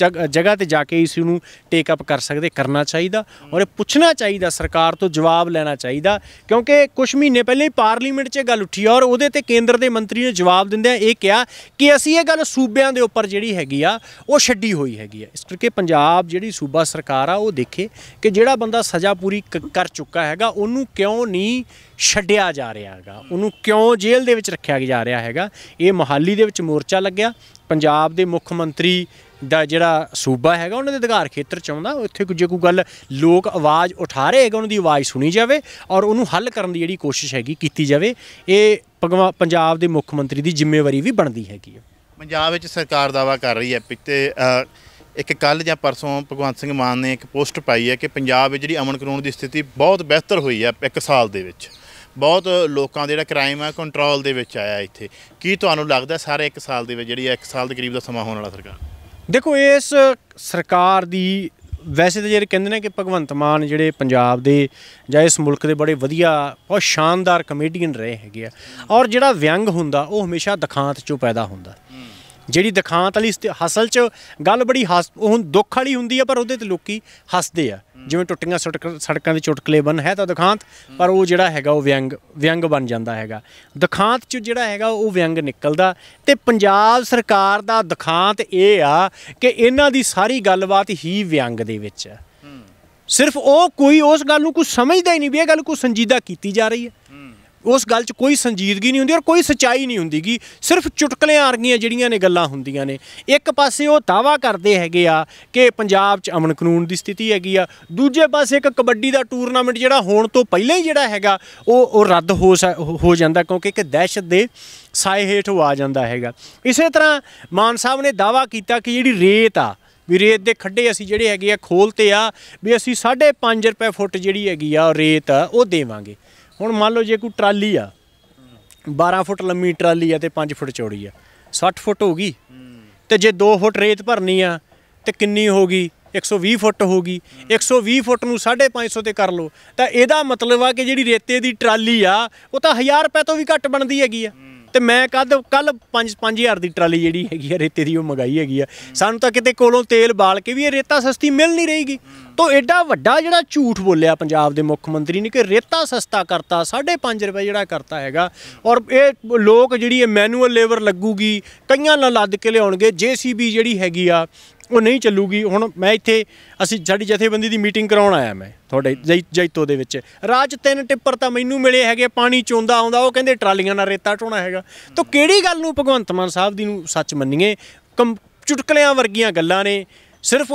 ਜਗ੍ਹਾ ਤੇ ਜਾ ਕੇ ਇਸ ਨੂੰ ਟੇਕ ਅਪ ਕਰ ਸਕਦੇ ਕਰਨਾ ਚਾਹੀਦਾ ਔਰ ਇਹ ਪੁੱਛਣਾ ਚਾਹੀਦਾ ਸਰਕਾਰ ਤੋਂ ਜਵਾਬ ਲੈਣਾ ਚਾਹੀਦਾ ਕਿਉਂਕਿ ਕੁਝ ਮਹੀਨੇ ਪਹਿਲੇ ਪਾਰਲੀਮੈਂਟ 'ਚ ਗੱਲ ਉੱਠੀ ਔਰ ਉਹਦੇ ਤੇ ਕੇਂਦਰ ਦੇ ਮੰਤਰੀ ਨੇ ਜਵਾਬ ਦਿੰਦਿਆਂ ਇਹ ਕਿਹਾ ਕਿ ਅਸੀਂ ਇਹ ਗੱਲ ਸੂਬਿਆਂ ਦੇ ਉੱਪਰ ਜਿਹੜੀ ਹੈਗੀ ਆ ਉਹ ਛੱਡੀ ਹੋਈ ਹੈਗੀ ਆ ਇਸ ਕਰਕੇ ਪੰਜਾਬ ਜਿਹੜੀ ਸੂਬਾ ਸਰਕਾਰ ਆ ਉਹ ਦੇਖੇ ਕਿ ਜਿਹੜਾ ਬੰਦਾ ਸਜ਼ਾ ਪੂਰੀ ਕਰ ਚੁੱਕਾ ਹੈਗਾ ਉਹਨੂੰ ਕਿਉਂ ਨਹੀਂ ਛੱਡਿਆ ਜਾ ਰਿਹਾ ਹੈਗਾ ਉਹਨੂੰ ਕਿਉਂ ਜੇਲ੍ਹ ਦੇ ਵਿੱਚ ਰੱਖਿਆ ਜਾ ਰਿਹਾ ਹੈਗਾ ਇਹ ਮਹਾਲੀ ਦੇ ਵਿੱਚ ਮੋਰਚਾ ਲੱਗਿਆ ਪੰਜਾਬ ਦੇ ਮੁੱਖ ਮੰਤਰੀ ਦਾ ਜਿਹੜਾ ਸੂਬਾ ਹੈਗਾ ਉਹਨਾਂ ਦੇ ਅਧਿਕਾਰ ਖੇਤਰ ਚ ਆਉਂਦਾ ਉੱਥੇ ਜੇ ਕੋਈ ਗੱਲ ਲੋਕ ਆਵਾਜ਼ ਉਠਾ ਰਹੇ ਹੈਗਾ ਉਹਨਾਂ ਦੀ ਆਵਾਜ਼ ਸੁਣੀ ਜਾਵੇ ਔਰ ਉਹਨੂੰ ਹੱਲ ਕਰਨ ਦੀ ਜਿਹੜੀ ਕੋਸ਼ਿਸ਼ ਹੈਗੀ ਕੀਤੀ ਜਾਵੇ ਇਹ ਪੰਜਾਬ ਦੇ ਮੁੱਖ ਮੰਤਰੀ ਦੀ ਜ਼ਿੰਮੇਵਾਰੀ ਵੀ ਬਣਦੀ ਹੈਗੀ ਹੈ ਪੰਜਾਬ ਵਿੱਚ ਸਰਕਾਰ ਦਾਵਾ ਕਰ ਰਹੀ ਹੈ ਪਿੱਤੇ ਇੱਕ ਕੱਲ ਜਾਂ ਪਰਸੋਂ ਭਗਵੰਤ ਸਿੰਘ ਮਾਨ ਨੇ ਇੱਕ ਪੋਸਟ ਪਾਈ ਹੈ ਕਿ ਪੰਜਾਬ ਵਿੱਚ ਜਿਹੜੀ ਅਮਨ ਕਾਨੂੰਨ ਦੀ ਸਥਿਤੀ ਬਹੁਤ ਬਿਹਤਰ ਹੋਈ ਹੈ ਇੱਕ ਸਾਲ ਦੇ ਵਿੱਚ ਬਹੁਤ ਲੋਕਾਂ ਦੇ ਜਿਹੜਾ ਕ੍ਰਾਈਮ ਹੈ ਕੰਟਰੋਲ ਦੇ ਵਿੱਚ ਆਇਆ ਇੱਥੇ ਕੀ ਤੁਹਾਨੂੰ ਲੱਗਦਾ ਸਾਰੇ ਇੱਕ ਸਾਲ ਦੇ ਵਿੱਚ ਜਿਹੜੀ ਹੈ ਇੱਕ ਸਾਲ ਦੇ ਕਰੀਬ ਦਾ ਸਮਾਂ ਹੋਣ ਵਾਲਾ ਸਰਕਾਰ ਦੇਖੋ ਇਸ ਸਰਕਾਰ ਦੀ ਵੈਸੇ ਤਾਂ ਜਿਹੜੇ ਕਹਿੰਦੇ ਨੇ ਕਿ ਭਗਵੰਤ ਮਾਨ ਜਿਹੜੇ ਪੰਜਾਬ ਦੇ ਜਾਂ ਇਸ ਮੁਲਕ ਦੇ ਬੜੇ ਵਧੀਆ ਬਹੁਤ ਸ਼ਾਨਦਾਰ ਕਮੇਡੀਅਨ ਰਹੇ ਹੈਗੇ ਆ ਔਰ ਜਿਹੜਾ ਵਿਅੰਗ ਹੁੰਦਾ ਉਹ ਹਮੇਸ਼ਾ ਦਿਖਾਂਤ ਚੋਂ ਪੈਦਾ ਹੁੰਦਾ ਜਿਹੜੀ ਦਿਖਾਂਤ ਵਾਲੀ ਹਸਲ 'ਚ ਗੱਲ ਬੜੀ ਹਸ ਹੁਣ ਦੁੱਖ ਵਾਲੀ ਹੁੰਦੀ ਆ ਪਰ ਉਹਦੇ ਤੇ ਲੋਕੀ ਹੱਸਦੇ ਆ ਜਿਵੇਂ ਟੁੱਟੀਆਂ ਸੜਕਾਂ ਦੇ ਚੁਟਕਲੇ ਬਣ ਹੈ ਤਾਂ ਦਿਖਾਂਤ ਪਰ ਉਹ ਜਿਹੜਾ ਹੈਗਾ ਉਹ ਵਿਅੰਗ ਵਿਅੰਗ ਬਣ ਜਾਂਦਾ ਹੈਗਾ ਦਿਖਾਂਤ 'ਚ ਜਿਹੜਾ ਹੈਗਾ ਉਹ ਵਿਅੰਗ ਨਿਕਲਦਾ ਤੇ ਪੰਜਾਬ ਸਰਕਾਰ ਦਾ ਦਿਖਾਂਤ ਇਹ ਆ ਕਿ ਇਹਨਾਂ ਦੀ ਸਾਰੀ ਗੱਲਬਾਤ ਹੀ ਵਿਅੰਗ ਦੇ ਵਿੱਚ ਹੈ ਸਿਰਫ ਉਹ ਕੋਈ ਉਸ ਗੱਲ ਨੂੰ ਕੁਝ ਸਮਝਦਾ ਹੀ ਨਹੀਂ ਵੀ ਇਹ ਗੱਲ ਕੋਈ ਸੰਜੀਦਾ ਕੀਤੀ ਜਾ ਰਹੀ ਹੈ ਉਸ ਗੱਲ 'ਚ ਕੋਈ ਸੰਜੀਦਗੀ ਨਹੀਂ ਹੁੰਦੀ ਔਰ ਕੋਈ ਸਚਾਈ ਨਹੀਂ ਹੁੰਦੀਗੀ ਸਿਰਫ ਚੁਟਕਲਿਆਂ ਵਰਗੀਆਂ ਜਿਹੜੀਆਂ ਨੇ ਗੱਲਾਂ ਹੁੰਦੀਆਂ ਨੇ ਇੱਕ ਪਾਸੇ ਉਹ ਦਾਵਾ ਕਰਦੇ ਹੈਗੇ ਆ ਕਿ ਪੰਜਾਬ 'ਚ ਅਮਨ ਕਾਨੂੰਨ ਦੀ ਸਥਿਤੀ ਹੈਗੀ ਆ ਦੂਜੇ ਪਾਸੇ ਇੱਕ ਕਬੱਡੀ ਦਾ ਟੂਰਨਾਮੈਂਟ ਜਿਹੜਾ ਹੋਣ ਤੋਂ ਪਹਿਲਾਂ ਹੀ ਜਿਹੜਾ ਹੈਗਾ ਉਹ ਉਹ ਰੱਦ ਹੋ ਹੋ ਜਾਂਦਾ ਕਿਉਂਕਿ ਇੱਕ ਦਹਿਸ਼ਤ ਦੇ ਸਾਏ ਹੇਠ ਉਹ ਆ ਜਾਂਦਾ ਹੈਗਾ ਇਸੇ ਤਰ੍ਹਾਂ ਮਾਨ ਸਾਹਿਬ ਨੇ ਦਾਵਾ ਕੀਤਾ ਕਿ ਜਿਹੜੀ ਰੇਤ ਆ ਵੀ ਰੇਤ ਦੇ ਖੱਡੇ ਅਸੀਂ ਜਿਹੜੇ ਹੈਗੇ ਆ ਖੋਲਤੇ ਆ ਵੀ ਅਸੀਂ 5.5 ਰੁਪਏ ਫੁੱਟ ਜਿਹੜੀ ਹੈਗੀ ਆ ਰੇਤ ਉਹ ਦੇਵਾਂਗੇ ਹੁਣ ਮੰਨ ਲਓ ਜੇ ਕੋਈ ਟਰਾਲੀ ਆ 12 ਫੁੱਟ ਲੰਮੀ ਟਰਾਲੀ ਆ ਤੇ 5 ਫੁੱਟ ਚੌੜੀ ਆ 60 ਫੁੱਟ ਹੋ ਗਈ ਤੇ ਜੇ 2 ਫੁੱਟ ਰੇਤ ਭਰਨੀ ਆ ਤੇ ਕਿੰਨੀ ਹੋ ਗਈ 120 ਫੁੱਟ ਹੋ ਗਈ 120 ਫੁੱਟ ਨੂੰ 550 ਤੇ ਕਰ ਲਓ ਤਾਂ ਇਹਦਾ ਮਤਲਬ ਆ ਕਿ ਜਿਹੜੀ ਰੇਤੇ ਦੀ ਟਰਾਲੀ ਆ ਉਹ ਤਾਂ 1000 ਰੁਪਏ ਤੋਂ ਵੀ ਘੱਟ ਬਣਦੀ ਹੈਗੀ ਆ ਤੇ ਮੈਂ ਕੱਦ ਕੱਲ 5 5000 ਦੀ ਟਰਾਲੀ ਜਿਹੜੀ ਹੈਗੀ ਆ ਰੇਤੇ ਦੀ ਉਹ ਮਗਾਈ ਹੈਗੀ ਆ ਸਾਨੂੰ ਤਾਂ ਕਿਤੇ ਕੋਲੋਂ ਤੇਲ ਬਾਲ ਕੇ ਵੀ ਇਹ ਰੇਤਾ ਸਸਤੀ ਮਿਲ ਨਹੀਂ ਰਹੀਗੀ ਤੋਂ ਐਡਾ ਵੱਡਾ ਜਿਹੜਾ ਝੂਠ ਬੋਲਿਆ ਪੰਜਾਬ ਦੇ ਮੁੱਖ ਮੰਤਰੀ ਨੇ ਕਿ ਰੇਤਾ ਸਸਤਾ ਕਰਤਾ 5.5 ਰੁਪਏ ਜਿਹੜਾ ਕਰਤਾ ਹੈਗਾ ਔਰ ਇਹ ਲੋਕ ਜਿਹੜੀ ਇਹ ਮੈਨੂਅਲ ਲੇਬਰ ਲੱਗੂਗੀ ਕਈਆਂ ਨਾਲ ਲੱਦ ਕੇ ਲਿਆਉਣਗੇ ਜੀਸੀਬੀ ਜਿਹੜੀ ਹੈਗੀ ਆ ਉਹ ਨਹੀਂ ਚੱਲੂਗੀ ਹੁਣ ਮੈਂ ਇੱਥੇ ਅਸੀਂ ਸਾਡੀ ਜਥੇਬੰਦੀ ਦੀ ਮੀਟਿੰਗ ਕਰਾਉਣ ਆਇਆ ਮੈਂ ਤੁਹਾਡੇ ਜੈਤੋ ਦੇ ਵਿੱਚ ਰਾਜ ਤਿੰਨ ਟਿੱਪਰ ਤਾਂ ਮੈਨੂੰ ਮਿਲੇ ਹੈਗੇ ਪਾਣੀ ਚੋਂਦਾ ਆਉਂਦਾ ਉਹ ਕਹਿੰਦੇ ਟਰਾਲੀਆਂ ਨਾਲ ਰੇਤਾ ਢੋਣਾ ਹੈਗਾ ਤਾਂ ਕਿਹੜੀ ਗੱਲ ਨੂੰ ਭਗਵੰਤ ਮਾਨ ਸਾਹਿਬ ਦੀ ਨੂੰ ਸੱਚ ਮੰਨੀਏ ਚੁਟਕਲਿਆਂ ਵਰਗੀਆਂ ਗੱਲਾਂ ਨੇ ਸਿਰਫ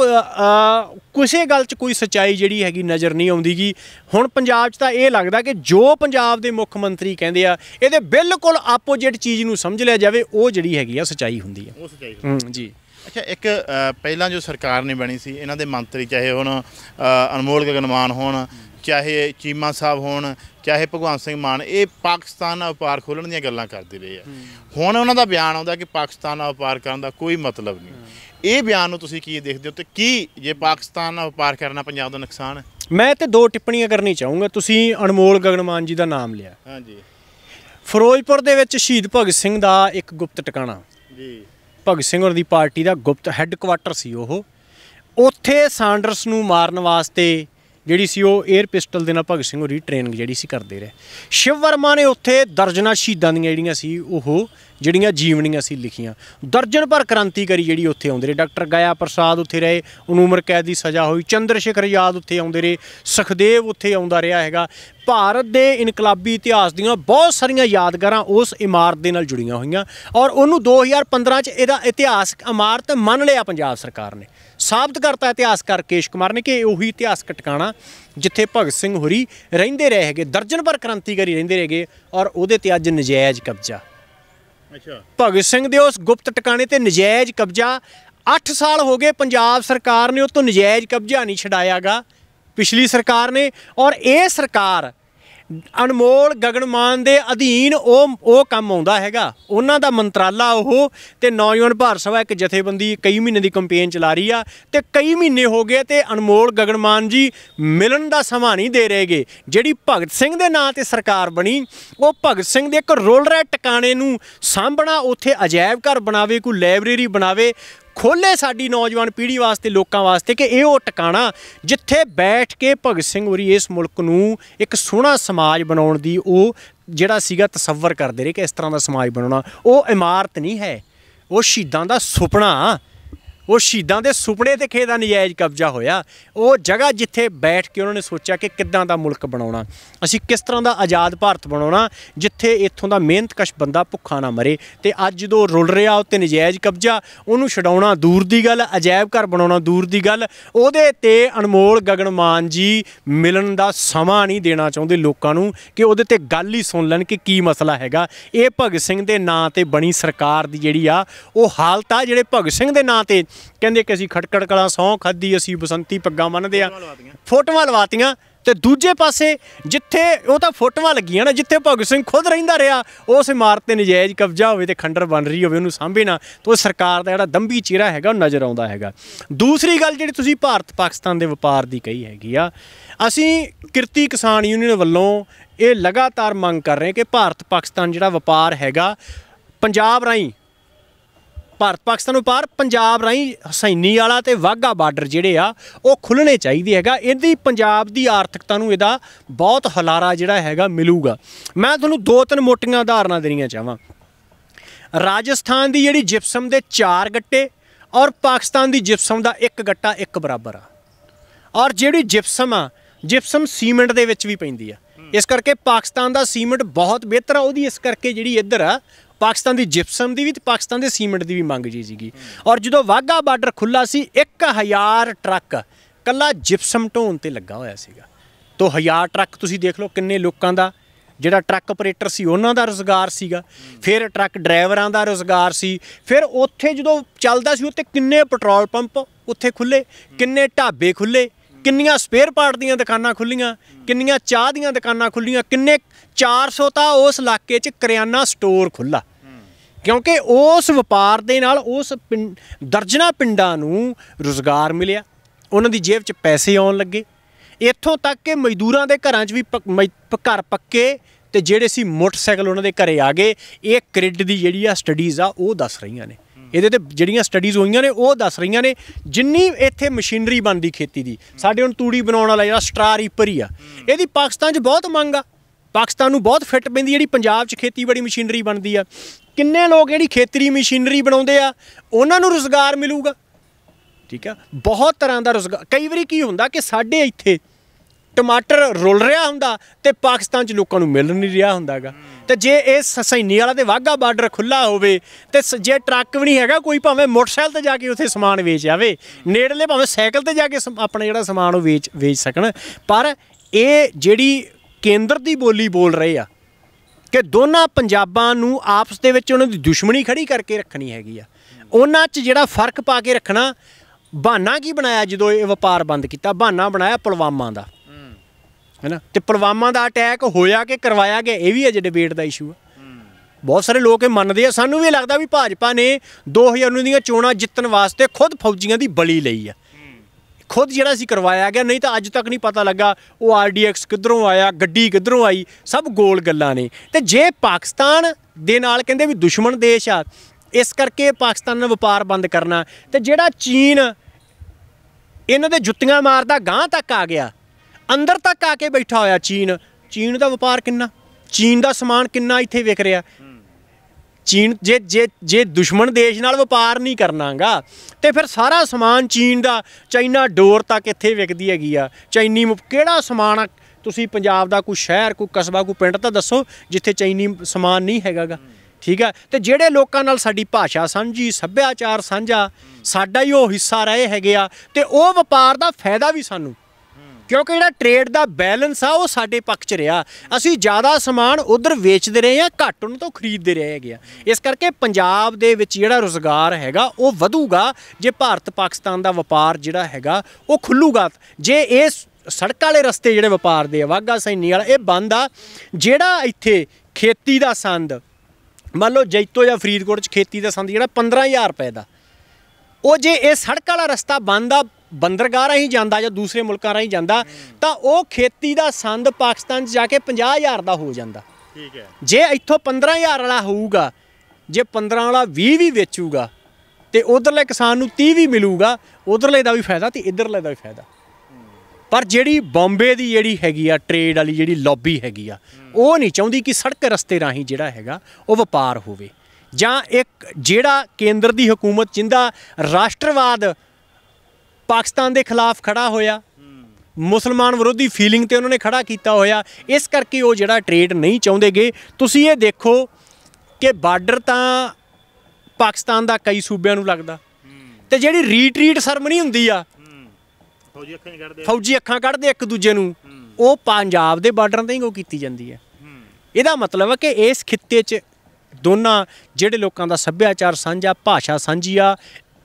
ਕਿਸੇ ਗੱਲ 'ਚ ਕੋਈ ਸਚਾਈ ਜਿਹੜੀ ਹੈਗੀ ਨਜ਼ਰ ਨਹੀਂ ਆਉਂਦੀਗੀ ਹੁਣ ਪੰਜਾਬ 'ਚ ਤਾਂ ਇਹ ਲੱਗਦਾ ਕਿ ਜੋ ਪੰਜਾਬ ਦੇ ਮੁੱਖ ਮੰਤਰੀ ਕਹਿੰਦੇ ਆ ਇਹਦੇ ਬਿਲਕੁਲ ਆਪੋਜੀਟ ਚੀਜ਼ ਨੂੰ ਸਮਝ ਲਿਆ ਜਾਵੇ ਉਹ ਜਿਹੜੀ ਹੈਗੀ ਆ ਸਚਾਈ ਹੁੰਦੀ ਆ ਉਹ ਸਚਾਈ ਜੀ ਅੱਛਾ ਇੱਕ ਪਹਿਲਾਂ ਜੋ ਸਰਕਾਰ ਨਹੀਂ ਬਣੀ ਸੀ ਇਹਨਾਂ ਦੇ ਮੰਤਰੀ ਚਾਹੇ ਹੁਣ ਅਨਮੋਲ ਗਗਨਮਾਨ ਹੋਣ ਚਾਹੇ ਚੀਮਾ ਸਾਹਿਬ ਹੋਣ ਚਾਹੇ ਭਗਵੰਤ ਸਿੰਘ ਮਾਨ ਇਹ ਪਾਕਿਸਤਾਨ ਦਾ ਵਪਾਰ ਖੋਲਣ ਦੀਆਂ ਗੱਲਾਂ ਕਰਦੇ ਰਹੇ ਆ ਹੁਣ ਉਹਨਾਂ ਦਾ ਬਿਆਨ ਆਉਂਦਾ ਕਿ ਪਾਕਿਸਤਾਨ ਦਾ ਵਪਾਰ ਕਰਨ ਦਾ ਕੋਈ ਮਤਲਬ ਨਹੀਂ ਇਹ ਬਿਆਨ ਨੂੰ ਤੁਸੀਂ ਕੀ ਦੇਖਦੇ ਹੋ ਤੇ ਕੀ ਜੇ ਪਾਕਿਸਤਾਨ ਦਾ ਵਪਾਰ ਕਰਨਾ ਪੰਜਾਬ ਦਾ ਨੁਕਸਾਨ ਹੈ ਮੈਂ ਤੇ ਦੋ ਟਿੱਪਣੀਆਂ ਕਰਨੀ ਚਾਹੂੰਗਾ ਤੁਸੀਂ ਅਨਮੋਲ ਗਗਨਮਾਨ ਜੀ ਦਾ ਨਾਮ ਲਿਆ ਹਾਂਜੀ ਫਿਰੋਜ਼ਪੁਰ ਦੇ ਵਿੱਚ ਸ਼ਹੀਦ ਭਗਤ ਸਿੰਘ ਦਾ ਇੱਕ ਗੁਪਤ ਟਿਕਾਣਾ ਜੀ ਭਗਤ ਸਿੰਘ ਹੋਰ ਦੀ ਪਾਰਟੀ ਦਾ ਗੁਪਤ ਹੈੱਡਕੁਆਟਰ ਸੀ ਉਹ ਉੱਥੇ ਸਾਂਡਰਸ ਨੂੰ ਮਾਰਨ ਵਾਸਤੇ ਜਿਹੜੀ ਸੀ ਉਹ 에ਅਰ ਪਿਸਟਲ ਦੇ ਨਾਲ ਭਗਤ ਸਿੰਘ ਹੋਰੀ ਟ੍ਰੇਨਿੰਗ ਜਿਹੜੀ ਸੀ ਕਰਦੇ ਰਹੇ ਸ਼ਿਵ ਵਰਮਾ ਨੇ ਉੱਥੇ ਦਰਜਨਾ ਸ਼ਹੀਦਾਂ ਦੀਆਂ ਜਿਹੜੀਆਂ ਸੀ ਉਹ ਜਿਹੜੀਆਂ ਜੀਵਨੀਆਂ ਅਸੀਂ ਲਿਖੀਆਂ ਦਰਜਨ ਭਰ ਕ੍ਰਾਂਤੀਕਾਰੀ ਜਿਹੜੀ ਉੱਥੇ ਆਉਂਦੇ ਰਹੇ ਡਾਕਟਰ ਗਾਇਆ ਪ੍ਰਸਾਦ ਉੱਥੇ ਰਹੇ ਉਹਨੂੰ ਉਮਰ ਕੈਦ ਦੀ ਸਜ਼ਾ ਹੋਈ ਚੰਦਰ ਸ਼ੇਖਰ ਯਾਦ ਉੱਥੇ ਆਉਂਦੇ ਰਹੇ ਸੁਖਦੇਵ ਉੱਥੇ ਆਉਂਦਾ ਰਿਹਾ ਹੈਗਾ ਭਾਰਤ ਦੇ ਇਨਕਲਾਬੀ ਇਤਿਹਾਸ ਦੀਆਂ ਬਹੁਤ ਸਾਰੀਆਂ ਯਾਦਗਾਰਾਂ ਉਸ ਇਮਾਰਤ ਦੇ ਨਾਲ ਜੁੜੀਆਂ ਹੋਈਆਂ ਔਰ ਉਹਨੂੰ 2015 ਚ ਇਹਦਾ ਇਤਿਹਾਸਕ ਇਮਾਰਤ ਮੰਨ ਲਿਆ ਪੰਜਾਬ ਸਰਕਾਰ ਨੇ ਸਾਬਤ ਕਰਤਾ ਇਤਿਹਾਸਕਾਰ ਕੇਸ਼ ਕੁਮਾਰ ਨੇ ਕਿ ਇਹ ਉਹੀ ਇਤਿਹਾਸਕ ਟਿਕਾਣਾ ਜਿੱਥੇ ਭਗਤ ਸਿੰਘ ਹੋਰੀ ਰਹਿੰਦੇ ਰਹੇ ਹੈਗੇ ਦਰਜਨ ਪਰ ਕ੍ਰਾਂਤੀਕਾਰੀ ਰਹਿੰਦੇ ਰਹੇਗੇ ਔਰ ਉਹਦੇ ਤੇ ਅੱਜ ਨਜਾਇਜ਼ ਕਬਜ਼ਾ ਭਗਤ ਸਿੰਘ ਦੇ ਉਸ ਗੁਪਤ ਟਿਕਾਣੇ ਤੇ ਨਜਾਇਜ਼ ਕਬਜ਼ਾ 8 ਸਾਲ ਹੋ ਗਏ ਪੰਜਾਬ ਸਰਕਾਰ ਨੇ ਉਹ ਤੋਂ ਨਜਾਇਜ਼ ਕਬਜ਼ਾ ਨਹੀਂ ਛਡਾਇਆਗਾ ਪਿਛਲੀ ਸਰਕਾਰ ਨੇ ਔਰ ਇਹ ਸਰਕਾਰ ਅਨਮੋਲ ਗਗਨਮਾਨ ਦੇ ਅਧੀਨ ਉਹ ਉਹ ਕੰਮ ਆਉਂਦਾ ਹੈਗਾ ਉਹਨਾਂ ਦਾ ਮੰਤਰਾਲਾ ਉਹ ਤੇ ਨੌਜਵਾਨ ਭਾਰਤ ਸਭਾ ਇੱਕ ਜਥੇਬੰਦੀ ਕਈ ਮਹੀਨੇ ਦੀ ਕੈਂਪੇਨ ਚਲਾ ਰਹੀ ਆ ਤੇ ਕਈ ਮਹੀਨੇ ਹੋ ਗਏ ਤੇ ਅਨਮੋਲ ਗਗਨਮਾਨ ਜੀ ਮਿਲਣ ਦਾ ਸਮਾਂ ਨਹੀਂ ਦੇ ਰਹੇਗੇ ਜਿਹੜੀ ਭਗਤ ਸਿੰਘ ਦੇ ਨਾਂ ਤੇ ਸਰਕਾਰ ਬਣੀ ਉਹ ਭਗਤ ਸਿੰਘ ਦੇ ਇੱਕ ਰੋਲਰ ਟਿਕਾਣੇ ਨੂੰ ਸਾਂਭਣਾ ਉੱਥੇ ਅਜਾਇਬ ਘਰ ਬਣਾਵੇ ਕੋਈ ਲਾਇਬ੍ਰੇਰੀ ਬਣਾਵੇ ਖੋਲੇ ਸਾਡੀ ਨੌਜਵਾਨ ਪੀੜ੍ਹੀ ਵਾਸਤੇ ਲੋਕਾਂ ਵਾਸਤੇ ਕਿ ਇਹ ਉਹ ਟਿਕਾਣਾ ਜਿੱਥੇ ਬੈਠ ਕੇ ਭਗਤ ਸਿੰਘ ਹੋਰੀ ਇਸ ਮੁਲਕ ਨੂੰ ਇੱਕ ਸੋਹਣਾ ਸਮਾਜ ਬਣਾਉਣ ਦੀ ਉਹ ਜਿਹੜਾ ਸੀਗਾ ਤਸੱਵਰ ਕਰਦੇ ਰਹੇ ਕਿ ਇਸ ਤਰ੍ਹਾਂ ਦਾ ਸਮਾਜ ਬਣਾਉਣਾ ਉਹ ਇਮਾਰਤ ਨਹੀਂ ਹੈ ਉਹ ਸ਼ਹੀਦਾਂ ਦਾ ਸੁਪਨਾ ਉਹ ਸ਼ਹੀਦਾਂ ਦੇ ਸੁਪਨੇ ਤੇ ਖੇ ਦਾ ਨਜਾਇਜ਼ ਕਬਜ਼ਾ ਹੋਇਆ ਉਹ ਜਗ੍ਹਾ ਜਿੱਥੇ ਬੈਠ ਕੇ ਉਹਨਾਂ ਨੇ ਸੋਚਿਆ ਕਿ ਕਿੱਦਾਂ ਦਾ ਮੁਲਕ ਬਣਾਉਣਾ ਅਸੀਂ ਕਿਸ ਤਰ੍ਹਾਂ ਦਾ ਆਜ਼ਾਦ ਭਾਰਤ ਬਣਾਉਣਾ ਜਿੱਥੇ ਇੱਥੋਂ ਦਾ ਮਿਹਨਤਕਸ਼ ਬੰਦਾ ਭੁੱਖਾ ਨਾ ਮਰੇ ਤੇ ਅੱਜ ਜਦੋਂ ਰੁੱਲ ਰਿਹਾ ਉਹ ਤੇ ਨਜਾਇਜ਼ ਕਬਜ਼ਾ ਉਹਨੂੰ ਛਡਾਉਣਾ ਦੂਰ ਦੀ ਗੱਲ ਅਜਾਇਬ ਘਰ ਬਣਾਉਣਾ ਦੂਰ ਦੀ ਗੱਲ ਉਹਦੇ ਤੇ ਅਨਮੋਲ ਗਗਨਮਾਨ ਜੀ ਮਿਲਣ ਦਾ ਸਮਾਂ ਨਹੀਂ ਦੇਣਾ ਚਾਹੁੰਦੇ ਲੋਕਾਂ ਨੂੰ ਕਿ ਉਹਦੇ ਤੇ ਗੱਲ ਹੀ ਸੁਣ ਲੈਣ ਕਿ ਕੀ ਮਸਲਾ ਹੈਗਾ ਇਹ ਭਗਤ ਸਿੰਘ ਦੇ ਨਾਂ ਤੇ ਬਣੀ ਸਰਕਾਰ ਦੀ ਜਿਹੜੀ ਆ ਉਹ ਹਾਲਤ ਆ ਜਿਹੜੇ ਭਗਤ ਸਿੰਘ ਦੇ ਨਾਂ ਤੇ ਕਹਿੰਦੇ ਕਿ ਅਸੀਂ ਖਟਕੜ ਕਲਾ ਸੌਂ ਖਾਦੀ ਅਸੀਂ ਬਸੰਤੀ ਪੱਗਾਂ ਮੰਨਦੇ ਆ ਫੋਟੋਆਂ ਲਵਾਤੀਆਂ ਤੇ ਦੂਜੇ ਪਾਸੇ ਜਿੱਥੇ ਉਹ ਤਾਂ ਫੋਟੋਆਂ ਲੱਗੀਆਂ ਨਾ ਜਿੱਥੇ ਭਗਤ ਸਿੰਘ ਖੁਦ ਰਹਿੰਦਾ ਰਿਹਾ ਉਸ ਇਮਾਰਤ ਤੇ ਨਜਾਇਜ਼ ਕਬਜ਼ਾ ਹੋਵੇ ਤੇ ਖੰਡਰ ਬਣ ਰਹੀ ਹੋਵੇ ਉਹਨੂੰ ਸਾਂਭੇ ਨਾ ਤਾਂ ਸਰਕਾਰ ਦਾ ਜਿਹੜਾ ਦੰਭੀ ਚਿਹਰਾ ਹੈਗਾ ਉਹ ਨਜ਼ਰ ਆਉਂਦਾ ਹੈਗਾ ਦੂਸਰੀ ਗੱਲ ਜਿਹੜੀ ਤੁਸੀਂ ਭਾਰਤ ਪਾਕਿਸਤਾਨ ਦੇ ਵਪਾਰ ਦੀ ਕਹੀ ਹੈਗੀ ਆ ਅਸੀਂ ਕਿਰਤੀ ਕਿਸਾਨ ਯੂਨੀਅਨ ਵੱਲੋਂ ਇਹ ਲਗਾਤਾਰ ਮੰਗ ਕਰ ਰਹੇ ਕਿ ਭਾਰਤ ਪਾਕਿਸਤਾਨ ਜਿਹੜਾ ਵਪਾਰ ਹੈਗਾ ਪੰਜਾਬ ਰਾਈ ਭਾਰਤ ਪਾਕਿਸਤਾਨ ਵਪਾਰ ਪੰਜਾਬ ਰਾਹੀਂ ਹਸੈਨੀ ਵਾਲਾ ਤੇ ਵਾਗਾ ਬਾਰਡਰ ਜਿਹੜੇ ਆ ਉਹ ਖੁੱਲਣੇ ਚਾਹੀਦੇ ਹੈਗਾ ਇਹਦੀ ਪੰਜਾਬ ਦੀ ਆਰਥਿਕਤਾ ਨੂੰ ਇਹਦਾ ਬਹੁਤ ਹਲਾਰਾ ਜਿਹੜਾ ਹੈਗਾ ਮਿਲੂਗਾ ਮੈਂ ਤੁਹਾਨੂੰ ਦੋ ਤਿੰਨ ਮੋਟੀਆਂ ਉਦਾਹਰਨਾਂ ਦੇਣੀਆਂ ਚਾਹਾਂ ਰਾਜਸਥਾਨ ਦੀ ਜਿਹੜੀ ਜਿਪਸਮ ਦੇ 4 ਗੱਟੇ ਔਰ ਪਾਕਿਸਤਾਨ ਦੀ ਜਿਪਸਮ ਦਾ ਇੱਕ ਗੱਟਾ ਇੱਕ ਬਰਾਬਰ ਆ ਔਰ ਜਿਹੜੀ ਜਿਪਸਮ ਆ ਜਿਪਸਮ ਸੀਮੈਂਟ ਦੇ ਵਿੱਚ ਵੀ ਪੈਂਦੀ ਆ ਇਸ ਕਰਕੇ ਪਾਕਿਸਤਾਨ ਦਾ ਸੀਮੈਂਟ ਬਹੁਤ ਬਿਹਤਰ ਆ ਉਹਦੀ ਇਸ ਕਰਕੇ ਜਿਹੜੀ ਇੱਧਰ ਆ ਪਾਕਿਸਤਾਨ ਦੀ ਜਿਪਸਮ ਦੀ ਵੀ ਤੇ ਪਾਕਿਸਤਾਨ ਦੇ ਸੀਮੈਂਟ ਦੀ ਵੀ ਮੰਗ ਜੀ ਸੀਗੀ ਔਰ ਜਦੋਂ ਵਾਗਾ ਬਾਰਡਰ ਖੁੱਲਾ ਸੀ 1000 ਟਰੱਕ ਕੱਲਾ ਜਿਪਸਮ ਢੋਣ ਤੇ ਲੱਗਾ ਹੋਇਆ ਸੀਗਾ ਤੋਂ 1000 ਟਰੱਕ ਤੁਸੀਂ ਦੇਖ ਲਓ ਕਿੰਨੇ ਲੋਕਾਂ ਦਾ ਜਿਹੜਾ ਟਰੱਕ ਆਪਰੇਟਰ ਸੀ ਉਹਨਾਂ ਦਾ ਰੋਜ਼ਗਾਰ ਸੀਗਾ ਫਿਰ ਟਰੱਕ ਡਰਾਈਵਰਾਂ ਦਾ ਰੋਜ਼ਗਾਰ ਸੀ ਫਿਰ ਉੱਥੇ ਜਦੋਂ ਚੱਲਦਾ ਸੀ ਉੱਥੇ ਕਿੰਨੇ ਪੈਟਰੋਲ ਪੰਪ ਉੱਥੇ ਖੁੱਲੇ ਕਿੰਨੇ ਢਾਬੇ ਖੁੱਲੇ ਕਿੰਨੀਆਂ ਸਪੇਅਰ ਪਾਰਟ ਦੀਆਂ ਦੁਕਾਨਾਂ ਖੁੱਲੀਆਂ ਕਿੰਨੀਆਂ ਚਾਹ ਦੀਆਂ ਦੁਕਾਨਾਂ ਖੁੱਲੀਆਂ ਕਿੰਨੇ 400 ਤਾਂ ਉਸ ਇਲਾਕੇ 'ਚ ਕਰਿਆਨਾ ਸਟੋਰ ਖੁੱਲਾ ਕਿਉਂਕਿ ਉਸ ਵਪਾਰ ਦੇ ਨਾਲ ਉਸ ਦਰਜਨਾ ਪਿੰਡਾਂ ਨੂੰ ਰੋਜ਼ਗਾਰ ਮਿਲਿਆ ਉਹਨਾਂ ਦੀ ਜੇਬ 'ਚ ਪੈਸੇ ਆਉਣ ਲੱਗੇ ਇੱਥੋਂ ਤੱਕ ਕਿ ਮਜ਼ਦੂਰਾਂ ਦੇ ਘਰਾਂ 'ਚ ਵੀ ਘਰ ਪੱਕੇ ਤੇ ਜਿਹੜੇ ਸੀ ਮੋਟਰਸਾਈਕਲ ਉਹਨਾਂ ਦੇ ਘਰੇ ਆ ਗਏ ਇਹ ਕ੍ਰੈਡਿਟ ਦੀ ਜਿਹੜੀ ਆ ਸਟੱਡੀਜ਼ ਆ ਉਹ ਦੱਸ ਰਹੀਆਂ ਨੇ ਇਹਦੇ ਤੇ ਜਿਹੜੀਆਂ ਸਟੱਡੀਜ਼ ਹੋਈਆਂ ਨੇ ਉਹ ਦੱਸ ਰਹੀਆਂ ਨੇ ਜਿੰਨੀ ਇੱਥੇ ਮਸ਼ੀਨਰੀ ਬਣਦੀ ਖੇਤੀ ਦੀ ਸਾਡੇ ਹੁਣ ਤੂੜੀ ਬਣਾਉਣ ਵਾਲਾ ਜਿਹੜਾ ਸਟਰਾ ਰੀਪਰ ਹੀ ਆ ਇਹਦੀ ਪਾਕਿਸਤਾਨ 'ਚ ਬਹੁਤ ਮੰਗ ਆ ਪਾਕਿਸਤਾਨ ਨੂੰ ਬਹੁਤ ਫਿੱਟ ਪੈਂਦੀ ਜਿਹੜੀ ਪੰਜਾਬ 'ਚ ਖੇਤੀਬਾੜੀ ਮਸ਼ੀਨਰੀ ਬਣਦੀ ਆ ਕਿੰਨੇ ਲੋਕ ਜਿਹੜੀ ਖੇਤਰੀ ਮਸ਼ੀਨਰੀ ਬਣਾਉਂਦੇ ਆ ਉਹਨਾਂ ਨੂੰ ਰੋਜ਼ਗਾਰ ਮਿਲੂਗਾ ਠੀਕ ਆ ਬਹੁਤ ਤਰ੍ਹਾਂ ਦਾ ਰੋਜ਼ਗਾਰ ਕਈ ਵਾਰੀ ਕੀ ਹੁੰਦਾ ਕਿ ਸਾਡੇ ਇੱਥੇ ਟਮਾਟਰ ਰੁੱਲ ਰਿਹਾ ਹੁੰਦਾ ਤੇ ਪਾਕਿਸਤਾਨ 'ਚ ਲੋਕਾਂ ਨੂੰ ਮਿਲ ਨਹੀਂ ਰਿਹਾ ਹੁੰਦਾਗਾ ਤੇ ਜੇ ਇਹ ਸਸੈਨੀ ਵਾਲਾ ਦੇ ਵਾਗਾ ਬਾਰਡਰ ਖੁੱਲਾ ਹੋਵੇ ਤੇ ਜੇ ਟਰੱਕ ਵੀ ਨਹੀਂ ਹੈਗਾ ਕੋਈ ਭਾਵੇਂ ਮੋਟਰਸਾਈਕਲ ਤੇ ਜਾ ਕੇ ਉੱਥੇ ਸਮਾਨ ਵੇਚ ਆਵੇ ਨੇੜਲੇ ਭਾਵੇਂ ਸਾਈਕਲ ਤੇ ਜਾ ਕੇ ਆਪਣਾ ਜਿਹੜਾ ਸਮਾਨ ਉਹ ਵੇਚ ਵੇਚ ਸਕਣ ਪਰ ਇਹ ਜਿਹੜੀ ਕੇਂਦਰ ਦੀ ਬੋਲੀ ਬੋਲ ਰਹੇ ਆ ਕਿ ਦੋਨਾਂ ਪੰਜਾਬਾਂ ਨੂੰ ਆਪਸ ਦੇ ਵਿੱਚ ਉਹਨਾਂ ਦੀ ਦੁਸ਼ਮਣੀ ਖੜੀ ਕਰਕੇ ਰੱਖਣੀ ਹੈਗੀ ਆ ਉਹਨਾਂ 'ਚ ਜਿਹੜਾ ਫਰਕ ਪਾ ਕੇ ਰੱਖਣਾ ਬਹਾਨਾ ਕੀ ਬਣਾਇਆ ਜਦੋਂ ਇਹ ਵਪਾਰ ਬੰਦ ਕੀਤਾ ਬਹਾਨਾ ਬਣਾਇਆ ਪਲਵਾਮਾ ਦਾ ਹੈਨਾ ਤੇ ਪਲਵਾਮਾ ਦਾ ਅਟੈਕ ਹੋਇਆ ਕਿ ਕਰਵਾਇਆ ਗਿਆ ਇਹ ਵੀ ਅਜੇ ਡਿਬੇਟ ਦਾ ਇਸ਼ੂ ਆ ਬਹੁਤ ਸਾਰੇ ਲੋਕ ਇਹ ਮੰਨਦੇ ਆ ਸਾਨੂੰ ਵੀ ਲੱਗਦਾ ਵੀ ਭਾਜਪਾ ਨੇ 2019 ਦੀਆਂ ਚੋਣਾਂ ਜਿੱਤਣ ਵਾਸਤੇ ਖੁਦ ਫੌਜੀਆਂ ਦੀ ਬਲੀ ਲਈ ਆ ਖੁਦ ਜਿਹੜਾ ਸੀ ਕਰਵਾਇਆ ਗਿਆ ਨਹੀਂ ਤਾਂ ਅੱਜ ਤੱਕ ਨਹੀਂ ਪਤਾ ਲੱਗਾ ਉਹ ਆਰਡੀਐਕਸ ਕਿੱਧਰੋਂ ਆਇਆ ਗੱਡੀ ਕਿੱਧਰੋਂ ਆਈ ਸਭ ਗੋਲ ਗੱਲਾਂ ਨੇ ਤੇ ਜੇ ਪਾਕਿਸਤਾਨ ਦੇ ਨਾਲ ਕਹਿੰਦੇ ਵੀ ਦੁਸ਼ਮਣ ਦੇਸ਼ ਆ ਇਸ ਕਰਕੇ ਪਾਕਿਸਤਾਨ ਨਾਲ ਵਪਾਰ ਬੰਦ ਕਰਨਾ ਤੇ ਜਿਹੜਾ ਚੀਨ ਇਹਨਾਂ ਦੇ ਜੁੱਤੀਆਂ ਮਾਰਦਾ ਗਾਂ ਤੱਕ ਆ ਗਿਆ ਅੰਦਰ ਤੱਕ ਆ ਕੇ ਬੈਠਾ ਹੋਇਆ ਚੀਨ ਚੀਨ ਦਾ ਵਪਾਰ ਕਿੰਨਾ ਚੀਨ ਦਾ ਸਮਾਨ ਕਿੰਨਾ ਇੱਥੇ ਵਿਕ ਰਿਹਾ ਚੀਨ ਜੇ ਜੇ ਜੇ ਦੁਸ਼ਮਣ ਦੇਸ਼ ਨਾਲ ਵਪਾਰ ਨਹੀਂ ਕਰਨਾਗਾ ਤੇ ਫਿਰ ਸਾਰਾ ਸਮਾਨ ਚੀਨ ਦਾ ਚਾਈਨਾ ਡੋਰ ਤੱਕ ਇੱਥੇ ਵਿਕਦੀ ਹੈਗੀ ਆ ਚਾਈਨੀ ਕਿਹੜਾ ਸਮਾਨ ਤੁਸੀਂ ਪੰਜਾਬ ਦਾ ਕੋਈ ਸ਼ਹਿਰ ਕੋਈ ਕਸਬਾ ਕੋਈ ਪਿੰਡ ਤਾਂ ਦੱਸੋ ਜਿੱਥੇ ਚਾਈਨੀ ਸਮਾਨ ਨਹੀਂ ਹੈਗਾਗਾ ਠੀਕ ਹੈ ਤੇ ਜਿਹੜੇ ਲੋਕਾਂ ਨਾਲ ਸਾਡੀ ਭਾਸ਼ਾ ਸਾਂਝੀ ਸੱਭਿਆਚਾਰ ਸਾਂਝਾ ਸਾਡਾ ਹੀ ਉਹ ਹਿੱਸਾ ਰਹੇ ਹੈਗੇ ਆ ਤੇ ਉਹ ਵਪਾਰ ਦਾ ਫਾਇਦਾ ਵੀ ਸਾਨੂੰ ਕਿਉਂਕਿ ਜਿਹੜਾ ਟ੍ਰੇਡ ਦਾ ਬੈਲੈਂਸ ਆ ਉਹ ਸਾਡੇ ਪੱਖ 'ਚ ਰਿਹਾ ਅਸੀਂ ਜ਼ਿਆਦਾ ਸਮਾਨ ਉਧਰ ਵੇਚਦੇ ਰਹੇ ਆ ਘੱਟ ਉਹਨੂੰ ਤੋਂ ਖਰੀਦਦੇ ਰਹੇ ਹੈਗੇ ਆ ਇਸ ਕਰਕੇ ਪੰਜਾਬ ਦੇ ਵਿੱਚ ਜਿਹੜਾ ਰੋਜ਼ਗਾਰ ਹੈਗਾ ਉਹ ਵਧੂਗਾ ਜੇ ਭਾਰਤ ਪਾਕਿਸਤਾਨ ਦਾ ਵਪਾਰ ਜਿਹੜਾ ਹੈਗਾ ਉਹ ਖੁੱਲੂਗਾ ਜੇ ਇਹ ਸੜਕਾਂ ਵਾਲੇ ਰਸਤੇ ਜਿਹੜੇ ਵਪਾਰ ਦੇ ਆ ਵਾਗਾ ਸੈਨੀ ਵਾਲਾ ਇਹ ਬੰਦ ਆ ਜਿਹੜਾ ਇੱਥੇ ਖੇਤੀ ਦਾ ਸੰਦ ਮੰਨ ਲਓ ਜੈਤੋ ਜਾਂ ਫਰੀਦਕੋਟ 'ਚ ਖੇਤੀ ਦਾ ਸੰਦ ਜਿਹੜਾ 15000 ਰੁਪਏ ਦਾ ਉਹ ਜੇ ਇਹ ਸੜਕ ਵਾਲਾ ਰਸਤਾ ਬੰਦ ਆ ਬੰਦਰਗਾਹ ਰਾਹੀਂ ਜਾਂਦਾ ਜਾਂ ਦੂਸਰੇ ਮੁਲਕਾਂ ਰਾਹੀਂ ਜਾਂਦਾ ਤਾਂ ਉਹ ਖੇਤੀ ਦਾ ਸੰਦ ਪਾਕਿਸਤਾਨ 'ਚ ਜਾ ਕੇ 50000 ਦਾ ਹੋ ਜਾਂਦਾ ਠੀਕ ਹੈ ਜੇ ਇੱਥੋਂ 15000 ਵਾਲਾ ਹੋਊਗਾ ਜੇ 15 ਵਾਲਾ 20 ਵੀ ਵੇਚੂਗਾ ਤੇ ਉਧਰਲੇ ਕਿਸਾਨ ਨੂੰ 30 ਵੀ ਮਿਲੂਗਾ ਉਧਰਲੇ ਦਾ ਵੀ ਫਾਇਦਾ ਤੇ ਇਧਰਲੇ ਦਾ ਵੀ ਫਾਇਦਾ ਪਰ ਜਿਹੜੀ ਬੰਬੇ ਦੀ ਜਿਹੜੀ ਹੈਗੀ ਆ ਟ੍ਰੇਡ ਵਾਲੀ ਜਿਹੜੀ ਲੌਬੀ ਹੈਗੀ ਆ ਉਹ ਨਹੀਂ ਚਾਹੁੰਦੀ ਕਿ ਸੜਕ ਰਸਤੇ ਰਾਹੀਂ ਜਿਹੜਾ ਹੈਗਾ ਉਹ ਵਪਾਰ ਹੋਵੇ ਜਾਂ ਇੱਕ ਜਿਹੜਾ ਕੇਂਦਰ ਦੀ ਹਕੂਮਤ ਜਿੰਦਾ ਰਾਸ਼ਟਰਵਾਦ ਪਾਕਿਸਤਾਨ ਦੇ ਖਿਲਾਫ ਖੜਾ ਹੋਇਆ ਮੁਸਲਮਾਨ ਵਿਰੋਧੀ ਫੀਲਿੰਗ ਤੇ ਉਹਨਾਂ ਨੇ ਖੜਾ ਕੀਤਾ ਹੋਇਆ ਇਸ ਕਰਕੇ ਉਹ ਜਿਹੜਾ ਟ੍ਰੇਡ ਨਹੀਂ ਚਾਹੁੰਦੇਗੇ ਤੁਸੀਂ ਇਹ ਦੇਖੋ ਕਿ ਬਾਰਡਰ ਤਾਂ ਪਾਕਿਸਤਾਨ ਦਾ ਕਈ ਸੂਬਿਆਂ ਨੂੰ ਲੱਗਦਾ ਤੇ ਜਿਹੜੀ ਰੀਟਰੀਟ ਸਰਮਨੀ ਹੁੰਦੀ ਆ ਫੌਜੀ ਅੱਖਾਂ ਕੱਢਦੇ ਫੌਜੀ ਅੱਖਾਂ ਕੱਢਦੇ ਇੱਕ ਦੂਜੇ ਨੂੰ ਉਹ ਪੰਜਾਬ ਦੇ ਬਾਰਡਰਾਂ ਤੇ ਹੀ ਉਹ ਕੀਤੀ ਜਾਂਦੀ ਹੈ ਇਹਦਾ ਮਤਲਬ ਹੈ ਕਿ ਇਸ ਖਿੱਤੇ 'ਚ ਦੋਨਾਂ ਜਿਹੜੇ ਲੋਕਾਂ ਦਾ ਸੱਭਿਆਚਾਰ ਸਾਂਝਾ ਭਾਸ਼ਾ ਸਾਂਝੀ ਆ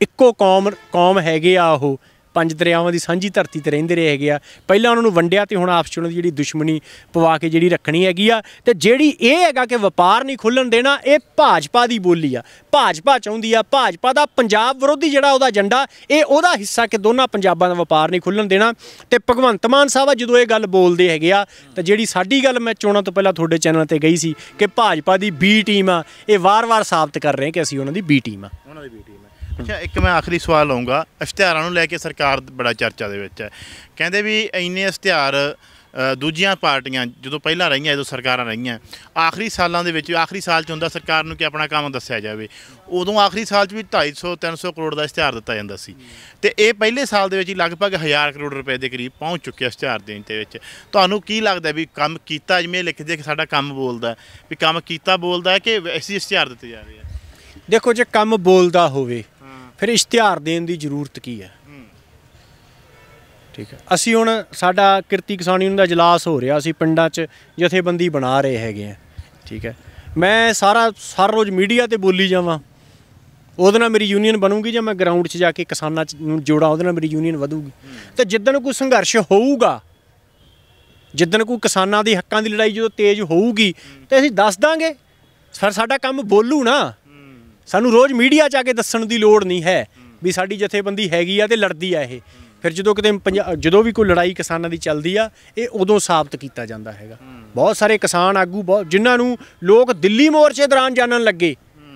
ਇੱਕੋ ਕੌਮ ਕੌਮ ਹੈਗੇ ਆ ਉਹ ਪੰਜ ਦਰਿਆਵਾਂ ਦੀ ਸਾਂਝੀ ਧਰਤੀ ਤੇ ਰਹਿੰਦੇ ਰਹੇ ਹੈਗੇ ਆ ਪਹਿਲਾਂ ਉਹਨਾਂ ਨੂੰ ਵੰਡਿਆ ਤੇ ਹੁਣ ਆਪਸ ਚ ਉਹਨਾਂ ਦੀ ਜਿਹੜੀ ਦੁਸ਼ਮਣੀ ਪਵਾ ਕੇ ਜਿਹੜੀ ਰੱਖਣੀ ਹੈਗੀ ਆ ਤੇ ਜਿਹੜੀ ਇਹ ਹੈਗਾ ਕਿ ਵਪਾਰ ਨਹੀਂ ਖੁੱਲਣ ਦੇਣਾ ਇਹ ਭਾਜਪਾ ਦੀ ਬੋਲੀ ਆ ਭਾਜਪਾ ਚਾਹੁੰਦੀ ਆ ਭਾਜਪਾ ਦਾ ਪੰਜਾਬ ਵਿਰੋਧੀ ਜਿਹੜਾ ਉਹਦਾ ਏਜੰਡਾ ਇਹ ਉਹਦਾ ਹਿੱਸਾ ਕਿ ਦੋਨਾਂ ਪੰਜਾਬਾਂ ਦਾ ਵਪਾਰ ਨਹੀਂ ਖੁੱਲਣ ਦੇਣਾ ਤੇ ਭਗਵੰਤ ਮਾਨ ਸਾਹਿਬ ਜਦੋਂ ਇਹ ਗੱਲ ਬੋਲਦੇ ਹੈਗੇ ਆ ਤਾਂ ਜਿਹੜੀ ਸਾਡੀ ਗੱਲ ਮੈਂ ਚੋਣਾਂ ਤੋਂ ਪਹਿਲਾਂ ਤੁਹਾਡੇ ਚੈਨਲ ਤੇ ਗਈ ਸੀ ਕਿ ਭਾਜਪਾ ਦੀ ਬੀ ਟੀਮ ਆ ਇਹ ਵਾਰ-ਵਾਰ ਸਾਬਤ ਕਰ ਰਹੇ ਕਿ ਅਸੀਂ ਉਹਨਾਂ ਦੀ ਬੀ ਟੀਮ ਆ ਉਹਨਾਂ ਦੀ ਬੀ ਟੀਮ ਅੱਛਾ ਇੱਕ ਮੈਂ ਆਖਰੀ ਸਵਾਲ ਲਾਉਂਗਾ ਇਸ਼ਤਿਹਾਰਾਂ ਨੂੰ ਲੈ ਕੇ ਸਰਕਾਰ ਬੜਾ ਚਰਚਾ ਦੇ ਵਿੱਚ ਹੈ ਕਹਿੰਦੇ ਵੀ ਇੰਨੇ ਇਸ਼ਤਿਹਾਰ ਦੂਜੀਆਂ ਪਾਰਟੀਆਂ ਜਦੋਂ ਪਹਿਲਾਂ ਰਹੀਆਂ ਜਦੋਂ ਸਰਕਾਰਾਂ ਰਹੀਆਂ ਆਖਰੀ ਸਾਲਾਂ ਦੇ ਵਿੱਚ ਆਖਰੀ ਸਾਲ ਚ ਹੁੰਦਾ ਸਰਕਾਰ ਨੂੰ ਕਿ ਆਪਣਾ ਕੰਮ ਦੱਸਿਆ ਜਾਵੇ ਉਦੋਂ ਆਖਰੀ ਸਾਲ ਚ ਵੀ 250 300 ਕਰੋੜ ਦਾ ਇਸ਼ਤਿਹਾਰ ਦਿੱਤਾ ਜਾਂਦਾ ਸੀ ਤੇ ਇਹ ਪਹਿਲੇ ਸਾਲ ਦੇ ਵਿੱਚ ਹੀ ਲਗਭਗ 1000 ਕਰੋੜ ਰੁਪਏ ਦੇ ਕਰੀਬ ਪਹੁੰਚ ਚੁੱਕਿਆ ਇਸ਼ਤਿਹਾਰ ਦੇਣ ਦੇ ਵਿੱਚ ਤੁਹਾਨੂੰ ਕੀ ਲੱਗਦਾ ਵੀ ਕੰਮ ਕੀਤਾ ਜਿਵੇਂ ਲਿਖਦੇ ਕਿ ਸਾਡਾ ਕੰਮ ਬੋਲਦਾ ਵੀ ਕੰਮ ਕੀਤਾ ਬੋਲਦਾ ਕਿ ਐਸੀ ਇਸ਼ਤਿਹਾਰ ਦਿੱਤੇ ਜਾ ਰਹੇ ਆ ਦੇਖੋ ਜੇ ਕੰਮ ਬੋਲਦਾ ਹੋਵੇ ਫਿਰ ਇਸ਼ਤਿਹਾਰ ਦੇਣ ਦੀ ਜ਼ਰੂਰਤ ਕੀ ਹੈ ਠੀਕ ਹੈ ਅਸੀਂ ਹੁਣ ਸਾਡਾ ਕਿਰਤੀ ਕਿਸਾਨ ਯੂਨੀਅਨ ਦਾ ਜਲਾਸ ਹੋ ਰਿਹਾ ਅਸੀਂ ਪਿੰਡਾਂ 'ਚ ਜਥੇਬੰਦੀ ਬਣਾ ਰਹੇ ਹੈਗੇ ਆ ਠੀਕ ਹੈ ਮੈਂ ਸਾਰਾ ਸਾਰ ਰੋਜ਼ ਮੀਡੀਆ ਤੇ ਬੋਲੀ ਜਾਵਾਂ ਉਹਦੇ ਨਾਲ ਮੇਰੀ ਯੂਨੀਅਨ ਬਣੂਗੀ ਜਾਂ ਮੈਂ ਗਰਾਊਂਡ 'ਚ ਜਾ ਕੇ ਕਿਸਾਨਾਂ 'ਚ ਜੋੜਾਂ ਉਹਦੇ ਨਾਲ ਮੇਰੀ ਯੂਨੀਅਨ ਵਧੂਗੀ ਤੇ ਜਿੱਦਣ ਕੋਈ ਸੰਘਰਸ਼ ਹੋਊਗਾ ਜਿੱਦਣ ਕੋਈ ਕਿਸਾਨਾਂ ਦੇ ਹੱਕਾਂ ਦੀ ਲੜਾਈ ਜਦੋਂ ਤੇਜ਼ ਹੋਊਗੀ ਤੇ ਅਸੀਂ ਦੱਸ ਦਾਂਗੇ ਸਰ ਸਾਡਾ ਕੰਮ ਬੋਲੂ ਨਾ ਸਾਨੂੰ ਰੋਜ਼ ਮੀਡੀਆ 'ਚ ਆ ਕੇ ਦੱਸਣ ਦੀ ਲੋੜ ਨਹੀਂ ਹੈ ਵੀ ਸਾਡੀ ਜਥੇਬੰਦੀ ਹੈਗੀ ਆ ਤੇ ਲੜਦੀ ਆ ਇਹ ਫਿਰ ਜਦੋਂ ਕਿਤੇ ਜਦੋਂ ਵੀ ਕੋਈ ਲੜਾਈ ਕਿਸਾਨਾਂ ਦੀ ਚੱਲਦੀ ਆ ਇਹ ਉਦੋਂ ਸਾਬਤ ਕੀਤਾ ਜਾਂਦਾ ਹੈਗਾ ਬਹੁਤ ਸਾਰੇ ਕਿਸਾਨ ਆਗੂ ਜਿਨ੍ਹਾਂ ਨੂੰ ਲੋਕ ਦਿੱਲੀ ਮੋਰਚੇ ਦੌਰਾਨ ਜਾਣਨ ਲੱਗੇ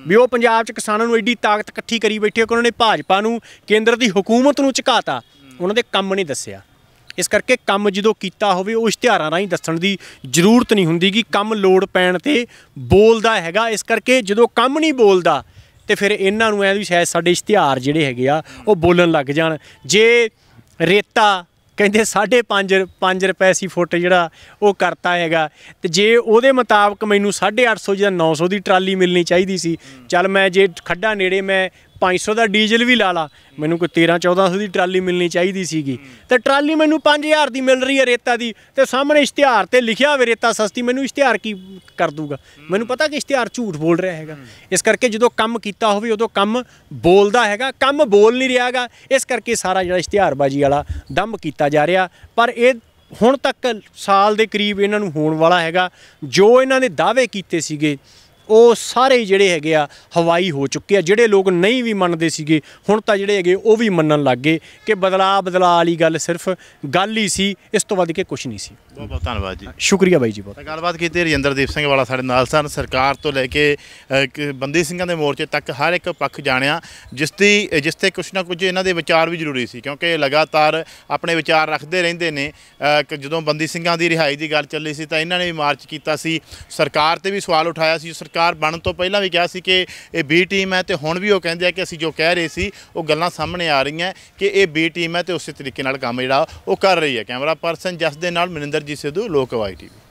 ਵੀ ਉਹ ਪੰਜਾਬ 'ਚ ਕਿਸਾਨਾਂ ਨੂੰ ਐਡੀ ਤਾਕਤ ਇਕੱਠੀ ਕਰੀ ਬੈਠੇ ਕਿ ਉਹਨਾਂ ਨੇ ਭਾਜਪਾ ਨੂੰ ਕੇਂਦਰ ਦੀ ਹਕੂਮਤ ਨੂੰ ਝੁਕਾਤਾ ਉਹਨਾਂ ਦੇ ਕੰਮ ਨਹੀਂ ਦੱਸਿਆ ਇਸ ਕਰਕੇ ਕੰਮ ਜਦੋਂ ਕੀਤਾ ਹੋਵੇ ਉਹ ਇਸ਼ਤਿਹਾਰਾਂ ਰਾਹੀਂ ਦੱਸਣ ਦੀ ਜ਼ਰੂਰਤ ਨਹੀਂ ਹੁੰਦੀ ਕਿ ਕੰਮ ਲੋੜ ਪੈਣ ਤੇ ਬੋਲਦਾ ਹੈਗਾ ਇਸ ਕਰਕੇ ਜਦੋਂ ਕੰਮ ਨਹੀਂ ਬੋਲਦਾ ਤੇ ਫਿਰ ਇਹਨਾਂ ਨੂੰ ਐ ਵੀ ਸ਼ਾਇਦ ਸਾਡੇ ਇਸ਼ਤਿਹਾਰ ਜਿਹੜੇ ਹੈਗੇ ਆ ਉਹ ਬੋਲਣ ਲੱਗ ਜਾਣ ਜੇ ਰੇਤਾ ਕਹਿੰਦੇ 5.5 5 ਰੁਪਏ ਸੀ ਫੁੱਟ ਜਿਹੜਾ ਉਹ ਕਰਤਾ ਹੈਗਾ ਤੇ ਜੇ ਉਹਦੇ ਮੁਤਾਬਕ ਮੈਨੂੰ 850 ਜਾਂ 900 ਦੀ ਟਰਾਲੀ ਮਿਲਣੀ ਚਾਹੀਦੀ ਸੀ ਚੱਲ ਮੈਂ ਜੇ ਖੱਡਾ ਨੇੜੇ ਮੈਂ 500 ਦਾ ਡੀਜ਼ਲ ਵੀ ਲਾ ਲਾ ਮੈਨੂੰ ਕੋਈ 13 1400 ਦੀ ਟਰਾਲੀ ਮਿਲਣੀ ਚਾਹੀਦੀ ਸੀਗੀ ਤੇ ਟਰਾਲੀ ਮੈਨੂੰ 5000 ਦੀ ਮਿਲ ਰਹੀ ਹੈ ਰੇਤਾ ਦੀ ਤੇ ਸਾਹਮਣੇ ਇਸ਼ਤਿਹਾਰ ਤੇ ਲਿਖਿਆ ਹੋਵੇ ਰੇਤਾ ਸਸਤੀ ਮੈਨੂੰ ਇਸ਼ਤਿਹਾਰ ਕੀ ਕਰ ਦੂਗਾ ਮੈਨੂੰ ਪਤਾ ਕਿ ਇਸ਼ਤਿਹਾਰ ਝੂਠ ਬੋਲ ਰਿਹਾ ਹੈਗਾ ਇਸ ਕਰਕੇ ਜਦੋਂ ਕੰਮ ਕੀਤਾ ਹੋਵੇ ਉਦੋਂ ਕੰਮ ਬੋਲਦਾ ਹੈਗਾ ਕੰਮ ਬੋਲ ਨਹੀਂ ਰਿਹਾਗਾ ਇਸ ਕਰਕੇ ਸਾਰਾ ਜਿਹੜਾ ਇਸ਼ਤਿਹਾਰਬਾਜ਼ੀ ਵਾਲਾ ਦੰਭ ਕੀਤਾ ਜਾ ਰਿਹਾ ਪਰ ਇਹ ਹੁਣ ਤੱਕ ਸਾਲ ਦੇ ਕਰੀਬ ਇਹਨਾਂ ਨੂੰ ਹੋਣ ਵਾਲਾ ਹੈਗਾ ਜੋ ਇਹਨਾਂ ਨੇ ਦਾਅਵੇ ਕੀਤੇ ਸੀਗੇ ਉਹ ਸਾਰੇ ਜਿਹੜੇ ਹੈਗੇ ਆ ਹਵਾਈ ਹੋ ਚੁੱਕੇ ਆ ਜਿਹੜੇ ਲੋਕ ਨਹੀਂ ਵੀ ਮੰਨਦੇ ਸੀਗੇ ਹੁਣ ਤਾਂ ਜਿਹੜੇ ਹੈਗੇ ਉਹ ਵੀ ਮੰਨਣ ਲੱਗ ਗਏ ਕਿ ਬਦਲਾਅ ਬਦਲਾਅ ਵਾਲੀ ਗੱਲ ਸਿਰਫ ਗੱਲ ਹੀ ਸੀ ਇਸ ਤੋਂ ਵੱਧ ਕੇ ਕੁਝ ਨਹੀਂ ਸੀ ਬਹੁਤ ਬਹੁਤ ਧੰਨਵਾਦ ਜੀ ਸ਼ੁਕਰੀਆ ਬਾਈ ਜੀ ਬਹੁਤ ਗੱਲਬਾਤ ਕੀਤੀ ਰਜਿੰਦਰਦੀਪ ਸਿੰਘ ਵਾਲਾ ਸਾਡੇ ਨਾਲ ਸਨ ਸਰਕਾਰ ਤੋਂ ਲੈ ਕੇ ਬੰਦੀ ਸਿੰਘਾਂ ਦੇ ਮੋਰਚੇ ਤੱਕ ਹਰ ਇੱਕ ਪੱਖ ਜਾਣਿਆ ਜਿਸ ਦੀ ਜਿਸ ਤੇ ਕੁਝ ਨਾ ਕੁਝ ਇਹਨਾਂ ਦੇ ਵਿਚਾਰ ਵੀ ਜ਼ਰੂਰੀ ਸੀ ਕਿਉਂਕਿ ਲਗਾਤਾਰ ਆਪਣੇ ਵਿਚਾਰ ਰੱਖਦੇ ਰਹਿੰਦੇ ਨੇ ਜਦੋਂ ਬੰਦੀ ਸਿੰਘਾਂ ਦੀ ਰਿਹਾਈ ਦੀ ਗੱਲ ਚੱਲੀ ਸੀ ਤਾਂ ਇਹਨਾਂ ਨੇ ਵੀ ਮਾਰਚ ਕੀਤਾ ਸੀ ਸਰਕਾਰ ਤੇ ਵੀ ਸਵਾਲ ਉਠਾਇਆ ਸੀ ਸਰਕਾਰ ਸਰਕਾਰ ਬਣਨ ਤੋਂ ਪਹਿਲਾਂ ਵੀ ਕਿਹਾ ਸੀ ਕਿ ਇਹ ਬੀ ਟੀਮ ਹੈ ਤੇ ਹੁਣ ਵੀ ਉਹ ਕਹਿੰਦੇ ਆ ਕਿ ਅਸੀਂ ਜੋ ਕਹਿ ਰਹੇ ਸੀ ਉਹ ਗੱਲਾਂ ਸਾਹਮਣੇ ਆ ਰਹੀਆਂ ਕਿ ਇਹ ਬੀ ਟੀਮ ਹੈ ਤੇ ਉਸੇ ਤਰੀਕੇ ਨਾਲ ਕੰਮ ਜਿਹੜਾ ਉਹ ਕਰ ਰਹੀ ਹੈ ਕੈਮਰਾ ਪਰਸਨ ਜਸ ਦੇ ਨਾਲ ਮਨਿੰਦਰ ਜੀ ਸਿੱਧੂ ਲੋਕ ਵਾਈ ਟੀਵੀ